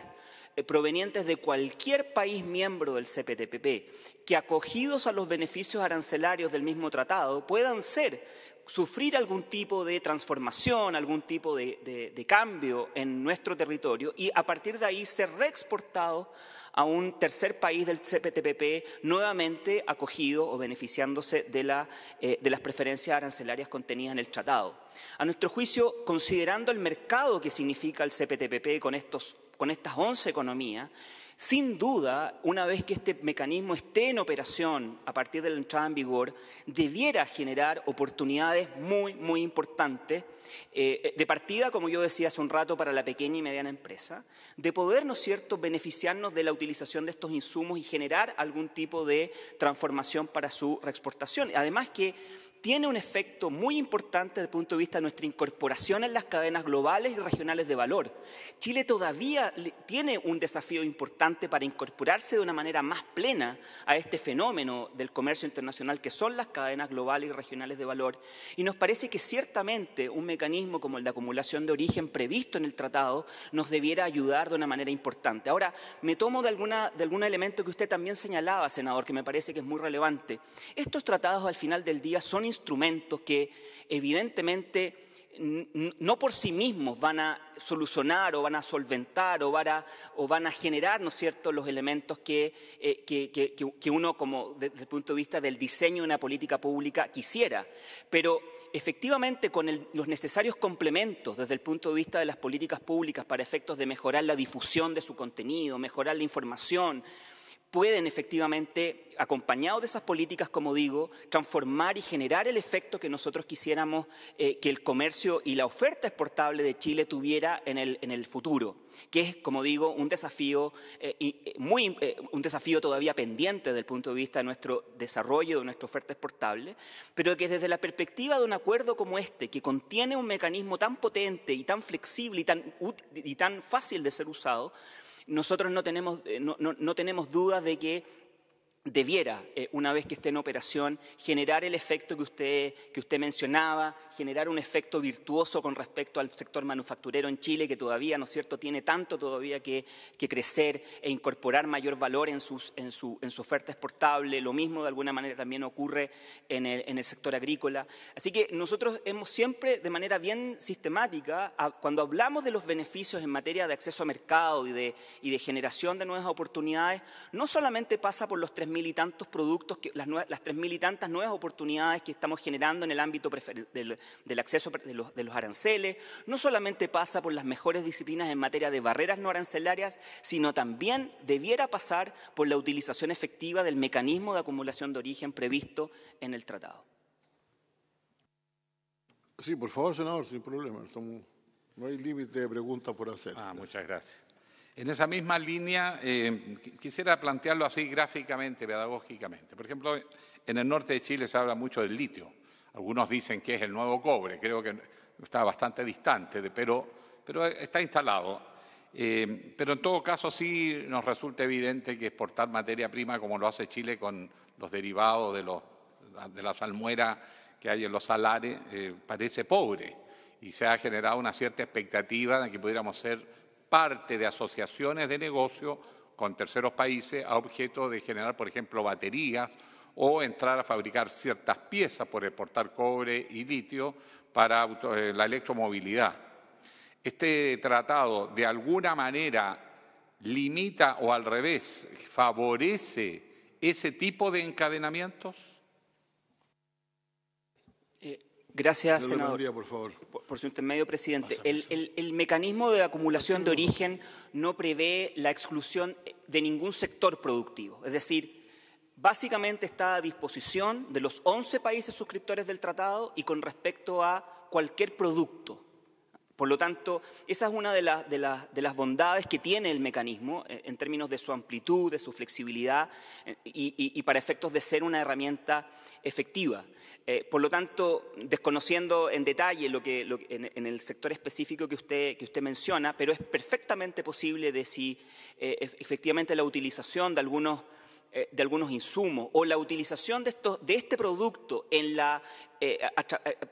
eh, provenientes de cualquier país miembro del CPTPP, que acogidos a los beneficios arancelarios del mismo tratado puedan ser sufrir algún tipo de transformación, algún tipo de, cambio en nuestro territorio y a partir de ahí ser reexportado a un tercer país del CPTPP nuevamente acogido o beneficiándose eh, de, las preferencias arancelarias contenidas en el tratado. A nuestro juicio, considerando el mercado que significa el CPTPP con, con estas 11 economías, sin duda, una vez que este mecanismo esté en operación a partir de la entrada en vigor, debiera generar oportunidades muy, muy importantes, eh, de partida, como yo decía hace un rato, para la pequeña y mediana empresa, de poder, ¿no es cierto?, beneficiarnos de la utilización de estos insumos y generar algún tipo de transformación para su reexportación. Además que tiene un efecto muy importante desde el punto de vista de nuestra incorporación en las cadenas globales y regionales de valor. Chile todavía tiene un desafío importante para incorporarse de una manera más plena a este fenómeno del comercio internacional que son las cadenas globales y regionales de valor. Y nos parece que ciertamente un mecanismo como el de acumulación de origen previsto en el tratado nos debiera ayudar de una manera importante. Ahora, me tomo de, alguna, de algún elemento que usted también señalaba, senador, que me parece que es muy relevante. Estos tratados al final del día son instrumentos que evidentemente no por sí mismos van a solucionar o van a solventar o van a, generar, ¿no cierto?, los elementos que, eh, uno, como desde el punto de vista del diseño de una política pública, quisiera. Pero efectivamente, con los necesarios complementos desde el punto de vista de las políticas públicas para efectos de mejorar la difusión de su contenido, mejorar la información, pueden efectivamente, acompañados de esas políticas, como digo, transformar y generar el efecto que nosotros quisiéramos eh, que el comercio y la oferta exportable de Chile tuviera en el, futuro, que es, como digo, un desafío, eh, eh, un desafío todavía pendiente desde el punto de vista de nuestro desarrollo, de nuestra oferta exportable, pero que desde la perspectiva de un acuerdo como este, que contiene un mecanismo tan potente y tan flexible y tan fácil de ser usado, nosotros no tenemos, eh, no, no, tenemos dudas de que debiera, eh, una vez que esté en operación, generar el efecto que usted, que usted mencionaba, generar un efecto virtuoso con respecto al sector manufacturero en Chile, que todavía, ¿no es cierto?, tiene tanto todavía que, crecer e incorporar mayor valor en, sus, en, su, en, su, oferta exportable. Lo mismo, de alguna manera, también ocurre en el, en el sector agrícola. Así que nosotros hemos siempre, de manera bien sistemática, cuando hablamos de los beneficios en materia de acceso a mercado y de, y de generación de nuevas oportunidades, no solamente pasa por los 3.000 y tantos productos, las, tres mil y tantas nuevas oportunidades que estamos generando en el ámbito del, acceso de los, aranceles, no solamente pasa por las mejores disciplinas en materia de barreras no arancelarias, sino también debiera pasar por la utilización efectiva del mecanismo de acumulación de origen previsto en el tratado. Sí, por favor, senador, sin problema. no hay límite de preguntas por hacer. Ah, muchas gracias. En esa misma línea, eh, quisiera plantearlo así gráficamente, pedagógicamente. Por ejemplo, en el norte de Chile se habla mucho del litio. Algunos dicen que es el nuevo cobre, creo que está bastante distante, pero, está instalado. Eh, pero en todo caso sí nos resulta evidente que exportar materia prima, como lo hace Chile con los derivados de, los, de que hay en los salares, eh, parece pobre y se ha generado una cierta expectativa de que pudiéramos ser parte de asociaciones de negocio con terceros países a objeto de generar, por ejemplo, baterías o entrar a fabricar ciertas piezas por exportar cobre y litio para eh, la electromovilidad. Este tratado, de alguna manera, limita o al revés, favorece ese tipo de encadenamientos? Gracias, Señor senador. por favor. Por, su intermedio, presidente. El, el, mecanismo de acumulación de origen no prevé la exclusión de ningún sector productivo. Es decir, básicamente está a disposición de los 11 países suscriptores del tratado y con respecto a cualquier producto. Por lo tanto, esa es una de, de, las bondades que tiene el mecanismo eh, en términos de su amplitud, de su flexibilidad eh, y, para efectos de ser una herramienta efectiva. Eh, por lo tanto, desconociendo en detalle lo que, en, el sector específico que usted, menciona, pero es perfectamente posible decir efectivamente la utilización de algunos eh, de algunos insumos o la utilización de, estos, de este producto en la, eh,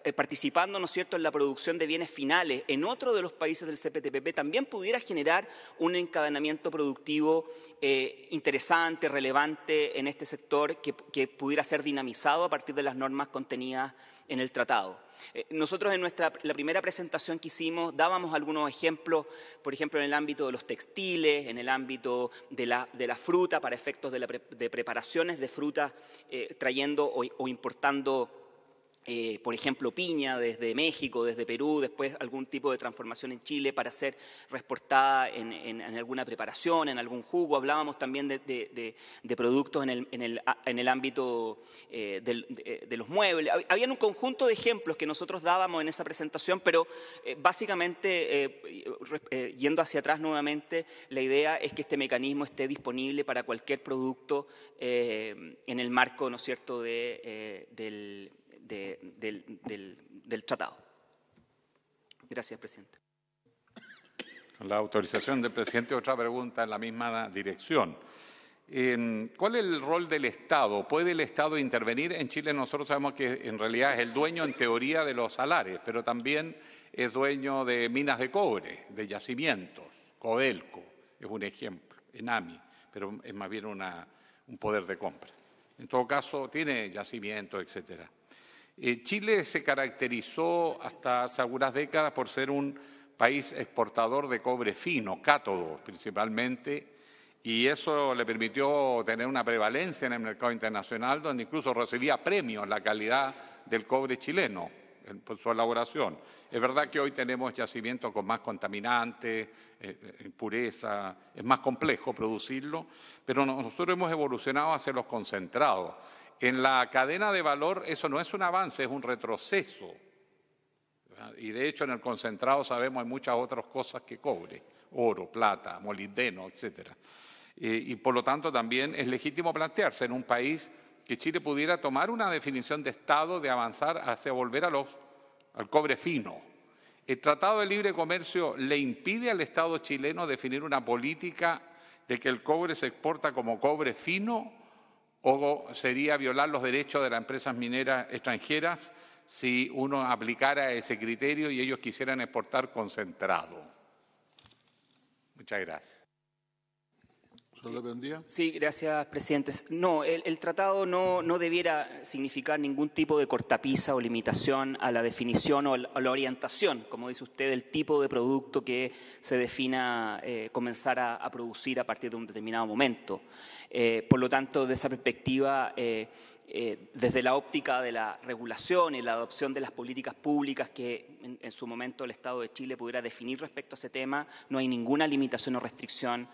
eh, participando ¿no cierto? en la producción de bienes finales en otro de los países del CPTPP también pudiera generar un encadenamiento productivo interesante, relevante en este sector que pudiera ser dinamizado a partir de las normas contenidas en el tratado. Eh, nosotros en nuestra, la primera presentación que hicimos dábamos algunos ejemplos, por ejemplo, en el ámbito de los textiles, en el ámbito de la, fruta, para efectos de, preparaciones de fruta, eh, trayendo o, o importando eh, por ejemplo, piña desde México, desde Perú, después algún tipo de transformación en Chile para ser reportada en, alguna preparación, en algún jugo. Hablábamos también de, productos en el, en el, ámbito eh, de, los muebles. Habían un conjunto de ejemplos que nosotros dábamos en esa presentación, pero eh, básicamente, yendo hacia atrás nuevamente, la idea es que este mecanismo esté disponible para cualquier producto en el marco, ¿no es cierto?, del del, tratado. Gracias, presidente. Con la autorización del presidente, otra pregunta en la misma dirección. Em, ¿Cuál es el rol del Estado? ¿Puede el Estado intervenir? En Chile nosotros sabemos que en realidad es el dueño en teoría de los salares, pero también es dueño de minas de cobre, de yacimientos. Codelco es un ejemplo, Enami, pero es más bien un poder de compra. En todo caso, tiene yacimientos, etcétera. Eh, Chile se caracterizó hasta hace algunas décadas por ser un país exportador de cobre fino, cátodo principalmente, y eso le permitió tener una prevalencia en el mercado internacional, donde incluso recibía premios la calidad del cobre chileno por su elaboración. Es verdad que hoy tenemos yacimientos con más contaminantes, impurezas, eh, impureza, eh, es más complejo producirlo, pero nosotros hemos evolucionado hacia los concentrados en la cadena de valor eso no es un avance, es un retroceso. Y de hecho en el concentrado sabemos hay muchas otras cosas que cobre, oro, plata, molibdeno, etc. Eh, y, por lo tanto también es legítimo plantearse en un país que Chile pudiera tomar una definición de Estado de avanzar hacia volver al cobre fino. El Tratado de Libre Comercio le impide al Estado chileno definir una política de que el cobre se exporta como cobre fino o sería violar los derechos de las empresas mineras extranjeras si uno aplicara ese criterio y ellos quisieran exportar concentrado. Muchas gracias. Sí, gracias, presidente. No, el, tratado no, debiera significar ningún tipo de cortapisa o limitación a la definición o a la orientación, como dice usted, del tipo de producto que se defina eh, comenzar a, producir a partir de un determinado momento. Eh, por lo tanto, desde esa perspectiva, eh, desde la óptica de la regulación y la adopción de las políticas públicas que en, su momento el Estado de Chile pudiera definir respecto a ese tema, no hay ninguna limitación o restricción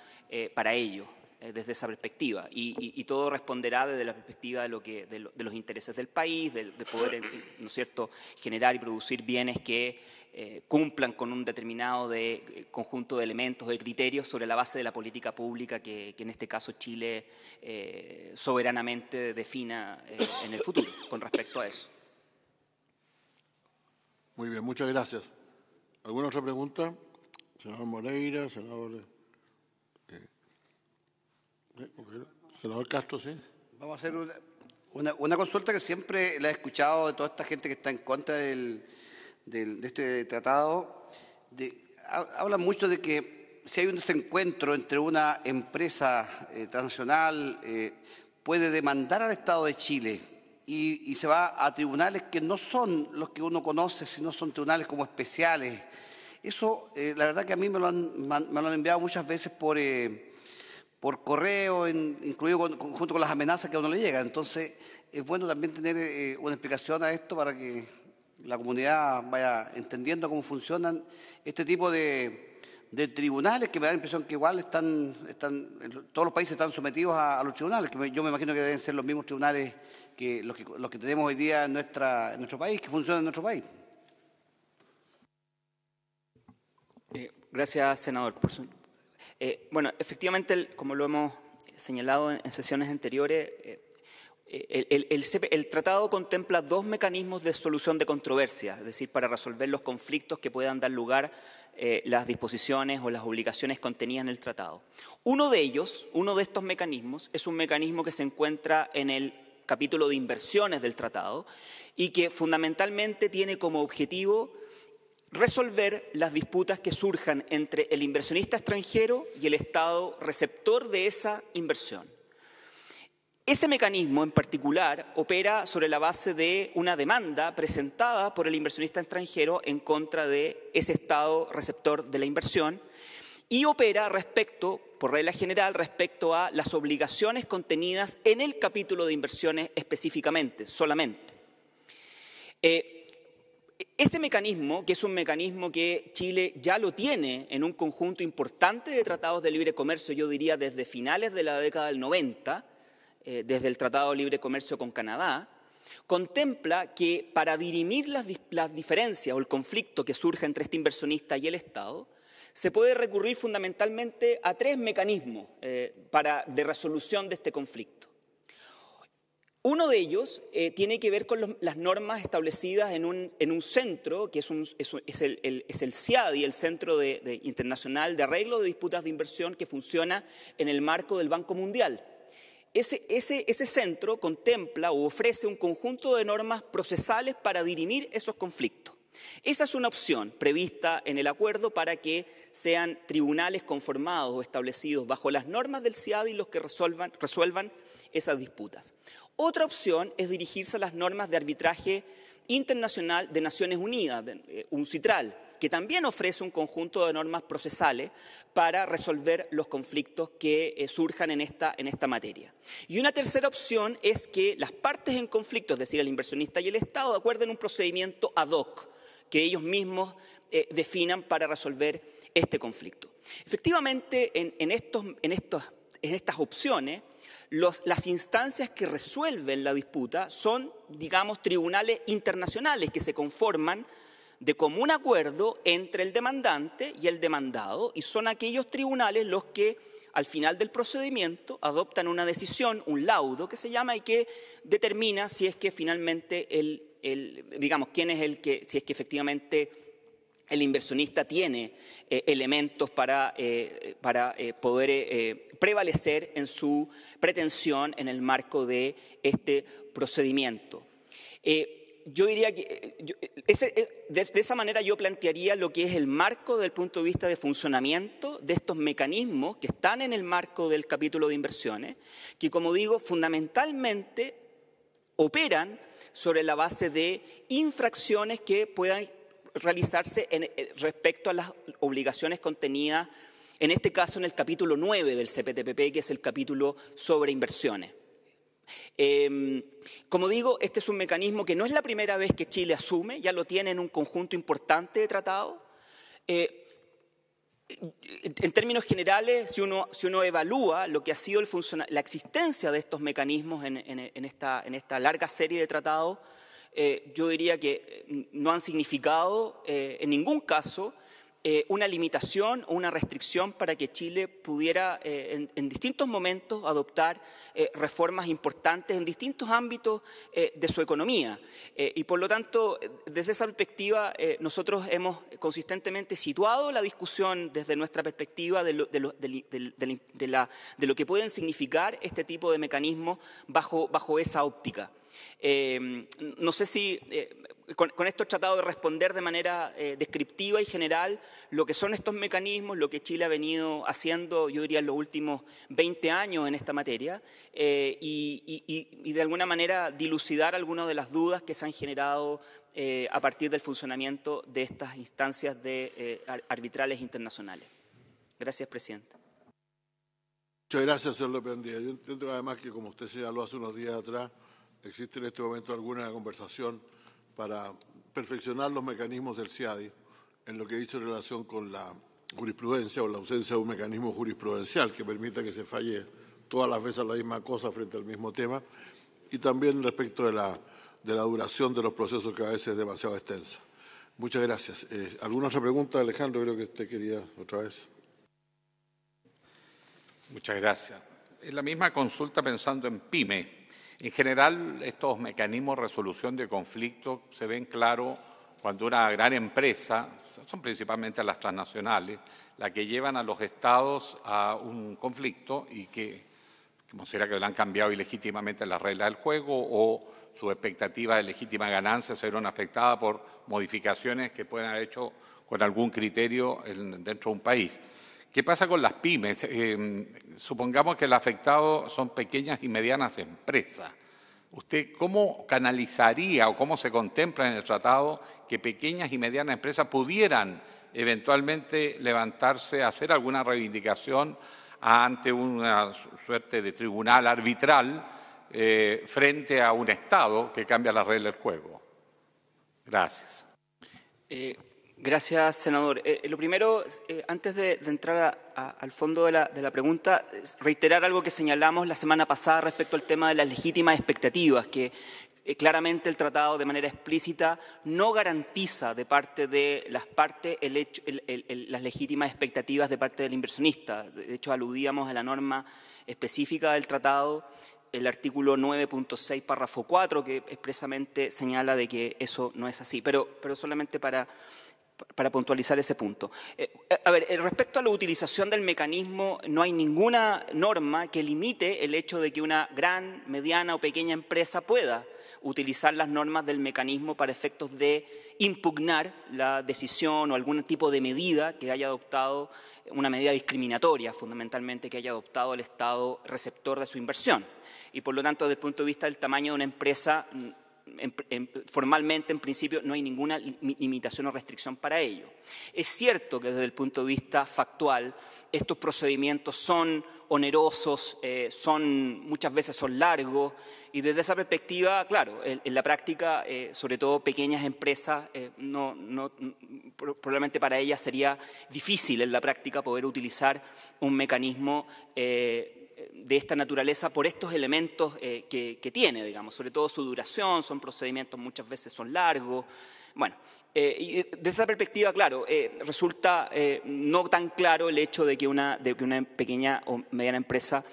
para ello. Eh, desde esa perspectiva. Y, todo responderá desde la perspectiva de, lo que, de, los intereses del país, de, poder eh, ¿no es cierto? generar y producir bienes que eh, cumplan con un determinado de, conjunto de elementos, de criterios sobre la base de la política pública que, en este caso Chile soberanamente defina en el futuro con respecto a eso. Muy bien, muchas gracias. ¿Alguna otra pregunta? Senador Moreira, senador... Senador Castro, sí. Vamos a hacer una, consulta que siempre la he escuchado de toda esta gente que está en contra del, de este tratado. De, habla mucho de que si hay un desencuentro entre una empresa eh, transnacional, eh, puede demandar al Estado de Chile y, se va a tribunales que no son los que uno conoce, sino son tribunales como especiales. Eso, eh, la verdad que a mí me lo han, me lo han enviado muchas veces por por correo, incluido junto con las amenazas que a uno le llegan. Entonces, es bueno también tener eh, una explicación a esto para que la comunidad vaya entendiendo cómo funcionan este tipo de, tribunales, que me da la impresión que igual están, están todos los países están sometidos a, los tribunales, que yo me imagino que deben ser los mismos tribunales que los que, tenemos hoy día en, nuestra, en nuestro país, que funcionan en nuestro país. Eh, gracias, senador, eh, bueno, efectivamente, como lo hemos señalado en, sesiones anteriores, eh, eh, el, tratado contempla dos mecanismos de solución de controversias, es decir, para resolver los conflictos que puedan dar lugar las disposiciones o las obligaciones contenidas en el tratado. Uno de ellos, uno de estos mecanismos, es un mecanismo que se encuentra en el capítulo de inversiones del tratado y que fundamentalmente tiene como objetivo resolver las disputas que surjan entre el inversionista extranjero y el Estado receptor de esa inversión. Ese mecanismo en particular opera sobre la base de una demanda presentada por el inversionista extranjero en contra de ese Estado receptor de la inversión y opera respecto, por regla general, respecto a las obligaciones contenidas en el capítulo de inversiones específicamente, solamente. Eh, este mecanismo, que es un mecanismo que Chile ya lo tiene en un conjunto importante de tratados de libre comercio, yo diría desde finales de la década del 90, eh, desde el Tratado de Libre Comercio con Canadá, contempla que para dirimir las, diferencias o el conflicto que surge entre este inversionista y el Estado, se puede recurrir fundamentalmente a tres mecanismos eh, de resolución de este conflicto. Uno de ellos eh, tiene que ver con las normas establecidas en un, centro, que es, el, CIADI, el Centro Internacional de Arreglo de Disputas de Inversión, que funciona en el marco del Banco Mundial. Ese, centro contempla o ofrece un conjunto de normas procesales para dirimir esos conflictos. Esa es una opción prevista en el acuerdo para que sean tribunales conformados o establecidos bajo las normas del CIADI los que resuelvan esas disputas. Otra opción es dirigirse a las normas de arbitraje internacional de Naciones Unidas, eh, un que también ofrece un conjunto de normas procesales para resolver los conflictos que eh, surjan en esta, materia. Y una tercera opción es que las partes en conflicto, es decir, el inversionista y el Estado, acuerden un procedimiento ad hoc que ellos mismos eh, definan para resolver este conflicto. Efectivamente, en estas opciones, las instancias que resuelven la disputa son, digamos, tribunales internacionales que se conforman de común acuerdo entre el demandante y el demandado y son aquellos tribunales los que al final del procedimiento adoptan una decisión, un laudo que se llama y que determina si es que finalmente el digamos, quién es el que, si es que efectivamente el inversionista tiene eh, elementos para, eh, para eh, poder prevalecer en su pretensión en el marco de este procedimiento. yo diría que de, de, esa manera yo plantearía lo que es el marco del punto de vista de funcionamiento de estos mecanismos que están en el marco del capítulo de inversiones, que como digo, fundamentalmente operan sobre la base de infracciones que puedan realizarse eh, respecto a las obligaciones contenidas, en este caso en el capítulo 9 del CPTPP, que es el capítulo sobre inversiones. Em, como digo, este es un mecanismo que no es la primera vez que Chile asume, ya lo tiene en un conjunto importante de tratados. Eh, en términos generales, si uno, evalúa lo que ha sido la existencia de estos mecanismos en esta larga serie de tratados, eh, yo diría que eh, no han significado eh, en ningún caso eh, una limitación o una restricción para que Chile pudiera eh, en, distintos momentos adoptar eh, reformas importantes en distintos ámbitos de su economía. y por lo tanto, desde esa perspectiva, nosotros hemos consistentemente situado la discusión desde nuestra perspectiva de lo, que pueden significar este tipo de mecanismos bajo, bajo esa óptica. no sé si con, esto he tratado de responder de manera eh, descriptiva y general lo que son estos mecanismos, lo que Chile ha venido haciendo, yo diría, en los últimos 20 años en esta materia, eh, y, de alguna manera dilucidar algunas de las dudas que se han generado eh, a partir del funcionamiento de estas instancias de, arbitrales internacionales. Gracias, presidente. Muchas gracias, señor López Yo entiendo además que, como usted señaló hace unos días atrás, existe en este momento alguna conversación para perfeccionar los mecanismos del CIADI en lo que he dicho en relación con la jurisprudencia o la ausencia de un mecanismo jurisprudencial que permita que se falle todas las veces la misma cosa frente al mismo tema y también respecto de la, duración de los procesos que a veces es demasiado extensa. Muchas gracias. Eh, ¿Alguna otra pregunta, Alejandro? Creo que usted quería otra vez. Muchas gracias. Es la misma consulta pensando en PYME, en general, estos mecanismos de resolución de conflictos se ven claros cuando una gran empresa, son principalmente las transnacionales, la que llevan a los estados a un conflicto y que considera que le han cambiado ilegítimamente las reglas del juego o su expectativa de legítima ganancia se vieron afectadas por modificaciones que pueden haber hecho con algún criterio dentro de un país. ¿Qué pasa con las pymes? Eh, supongamos que el afectado son pequeñas y medianas empresas. ¿Usted cómo canalizaría o cómo se contempla en el tratado que pequeñas y medianas empresas pudieran eventualmente levantarse, a hacer alguna reivindicación ante una suerte de tribunal arbitral eh, frente a un Estado que cambia las reglas del juego? Gracias. Eh, Gracias, senador. Eh, eh, lo primero, eh, antes de, entrar al fondo de la, pregunta, reiterar algo que señalamos la semana pasada respecto al tema de las legítimas expectativas, que claramente el tratado de manera explícita no garantiza de parte de las partes las legítimas expectativas de parte del inversionista. De hecho, aludíamos a la norma específica del tratado el artículo 9.6, párrafo 4, que expresamente señala de que eso no es así. pero solamente para para puntualizar ese punto. Eh, eh, a ver, eh, respecto a la utilización del mecanismo, no hay ninguna norma que limite el hecho de que una gran, mediana o pequeña empresa pueda utilizar las normas del mecanismo para efectos de impugnar la decisión o algún tipo de medida que haya adoptado, una medida discriminatoria fundamentalmente que haya adoptado el Estado receptor de su inversión. Y por lo tanto, desde el punto de vista del tamaño de una empresa, formalmente, en principio, no hay ninguna limitación o restricción para ello. Es cierto que desde el punto de vista factual, estos procedimientos son onerosos, eh, son, muchas veces son largos, y desde esa perspectiva, claro, en, la práctica, eh, sobre todo pequeñas empresas, eh, probablemente para ellas sería difícil en la práctica poder utilizar un mecanismo de esta naturaleza por estos elementos eh, que, tiene, digamos, sobre todo su duración, son procedimientos muchas veces son largos. Bueno, eh, y desde esa perspectiva, claro, eh, resulta no tan claro el hecho de que una, de que una pequeña o mediana empresa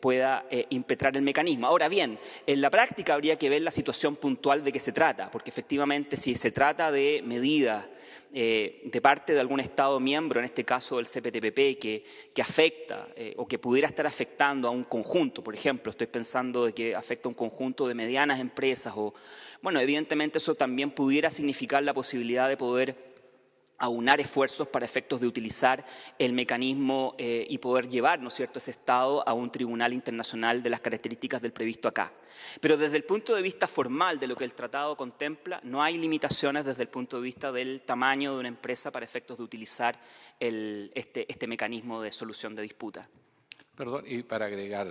pueda impetrar el mecanismo. Ahora bien, en la práctica habría que ver la situación puntual de qué se trata, porque efectivamente si se trata de medidas eh, de parte de algún Estado miembro, en este caso del CPTPP, que, afecta eh, o que pudiera estar afectando a un conjunto. Por ejemplo, estoy pensando de que afecta a un conjunto de medianas empresas o, bueno, evidentemente eso también pudiera significar la posibilidad de poder aunar esfuerzos para efectos de utilizar el mecanismo eh, y poder llevar, ¿no es cierto?, ese Estado a un tribunal internacional de las características del previsto acá. Pero desde el punto de vista formal de lo que el tratado contempla, no hay limitaciones desde el punto de vista del tamaño de una empresa para efectos de utilizar este, este, mecanismo de solución de disputa. Perdón, y para agregar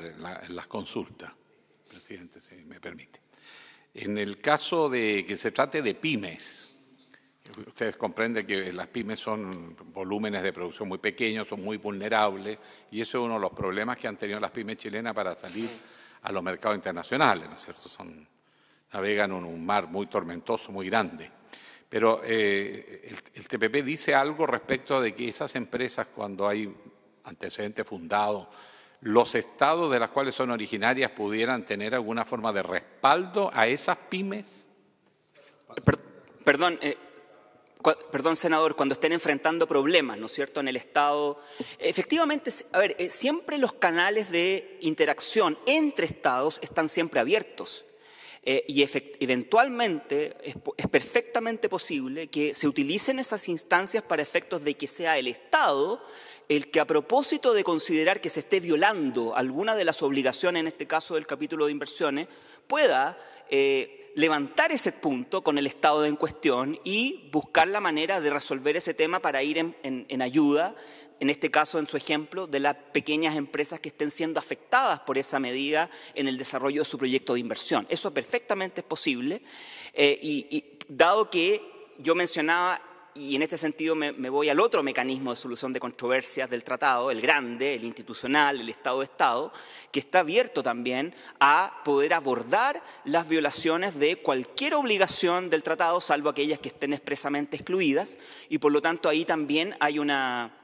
las consultas, presidente, si me permite. En el caso de que se trate de pymes, Ustedes comprenden que las pymes son volúmenes de producción muy pequeños, son muy vulnerables y eso es uno de los problemas que han tenido las pymes chilenas para salir a los mercados internacionales, ¿no es cierto? Son, navegan en un mar muy tormentoso, muy grande. Pero eh, el, TPP dice algo respecto de que esas empresas, cuando hay antecedentes fundados, los estados de las cuales son originarias pudieran tener alguna forma de respaldo a esas pymes. perdón, eh, perdón, senador, cuando estén enfrentando problemas, ¿no es cierto?, en el Estado. Efectivamente, a ver, eh, siempre los canales de interacción entre Estados están siempre abiertos. Eh, y eventualmente es, perfectamente posible que se utilicen esas instancias para efectos de que sea el Estado el que a propósito de considerar que se esté violando alguna de las obligaciones, en este caso del capítulo de inversiones, pueda eh, levantar ese punto con el Estado en cuestión y buscar la manera de resolver ese tema para ir en, ayuda, en este caso, en su ejemplo, de las pequeñas empresas que estén siendo afectadas por esa medida en el desarrollo de su proyecto de inversión. Eso perfectamente es posible eh, y dado que yo mencionaba y en este sentido me, voy al otro mecanismo de solución de controversias del tratado, el grande, el institucional, el Estado de Estado, que está abierto también a poder abordar las violaciones de cualquier obligación del tratado, salvo aquellas que estén expresamente excluidas, y por lo tanto ahí también hay una,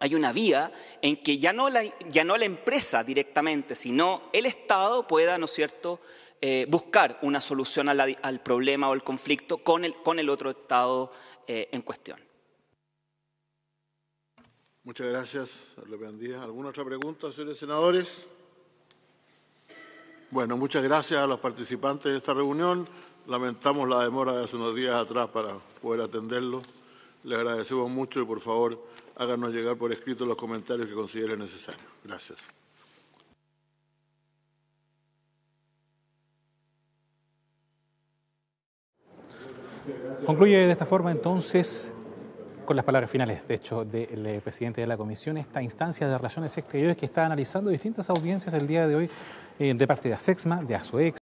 hay una vía en que ya no la, ya no la empresa directamente, sino el Estado pueda, ¿no es cierto?, eh, buscar una solución al problema o al conflicto con el, con el otro Estado eh, en cuestión. Muchas gracias, ¿Alguna otra pregunta, señores senadores? Bueno, muchas gracias a los participantes de esta reunión. Lamentamos la demora de hace unos días atrás para poder atenderlo. Les agradecemos mucho y, por favor, háganos llegar por escrito los comentarios que consideren necesarios. Gracias. Concluye de esta forma entonces con las palabras finales, de hecho, del eh, presidente de la Comisión, esta instancia de relaciones exteriores que está analizando distintas audiencias el día de hoy eh, de parte de ASEXMA, de ASOEX.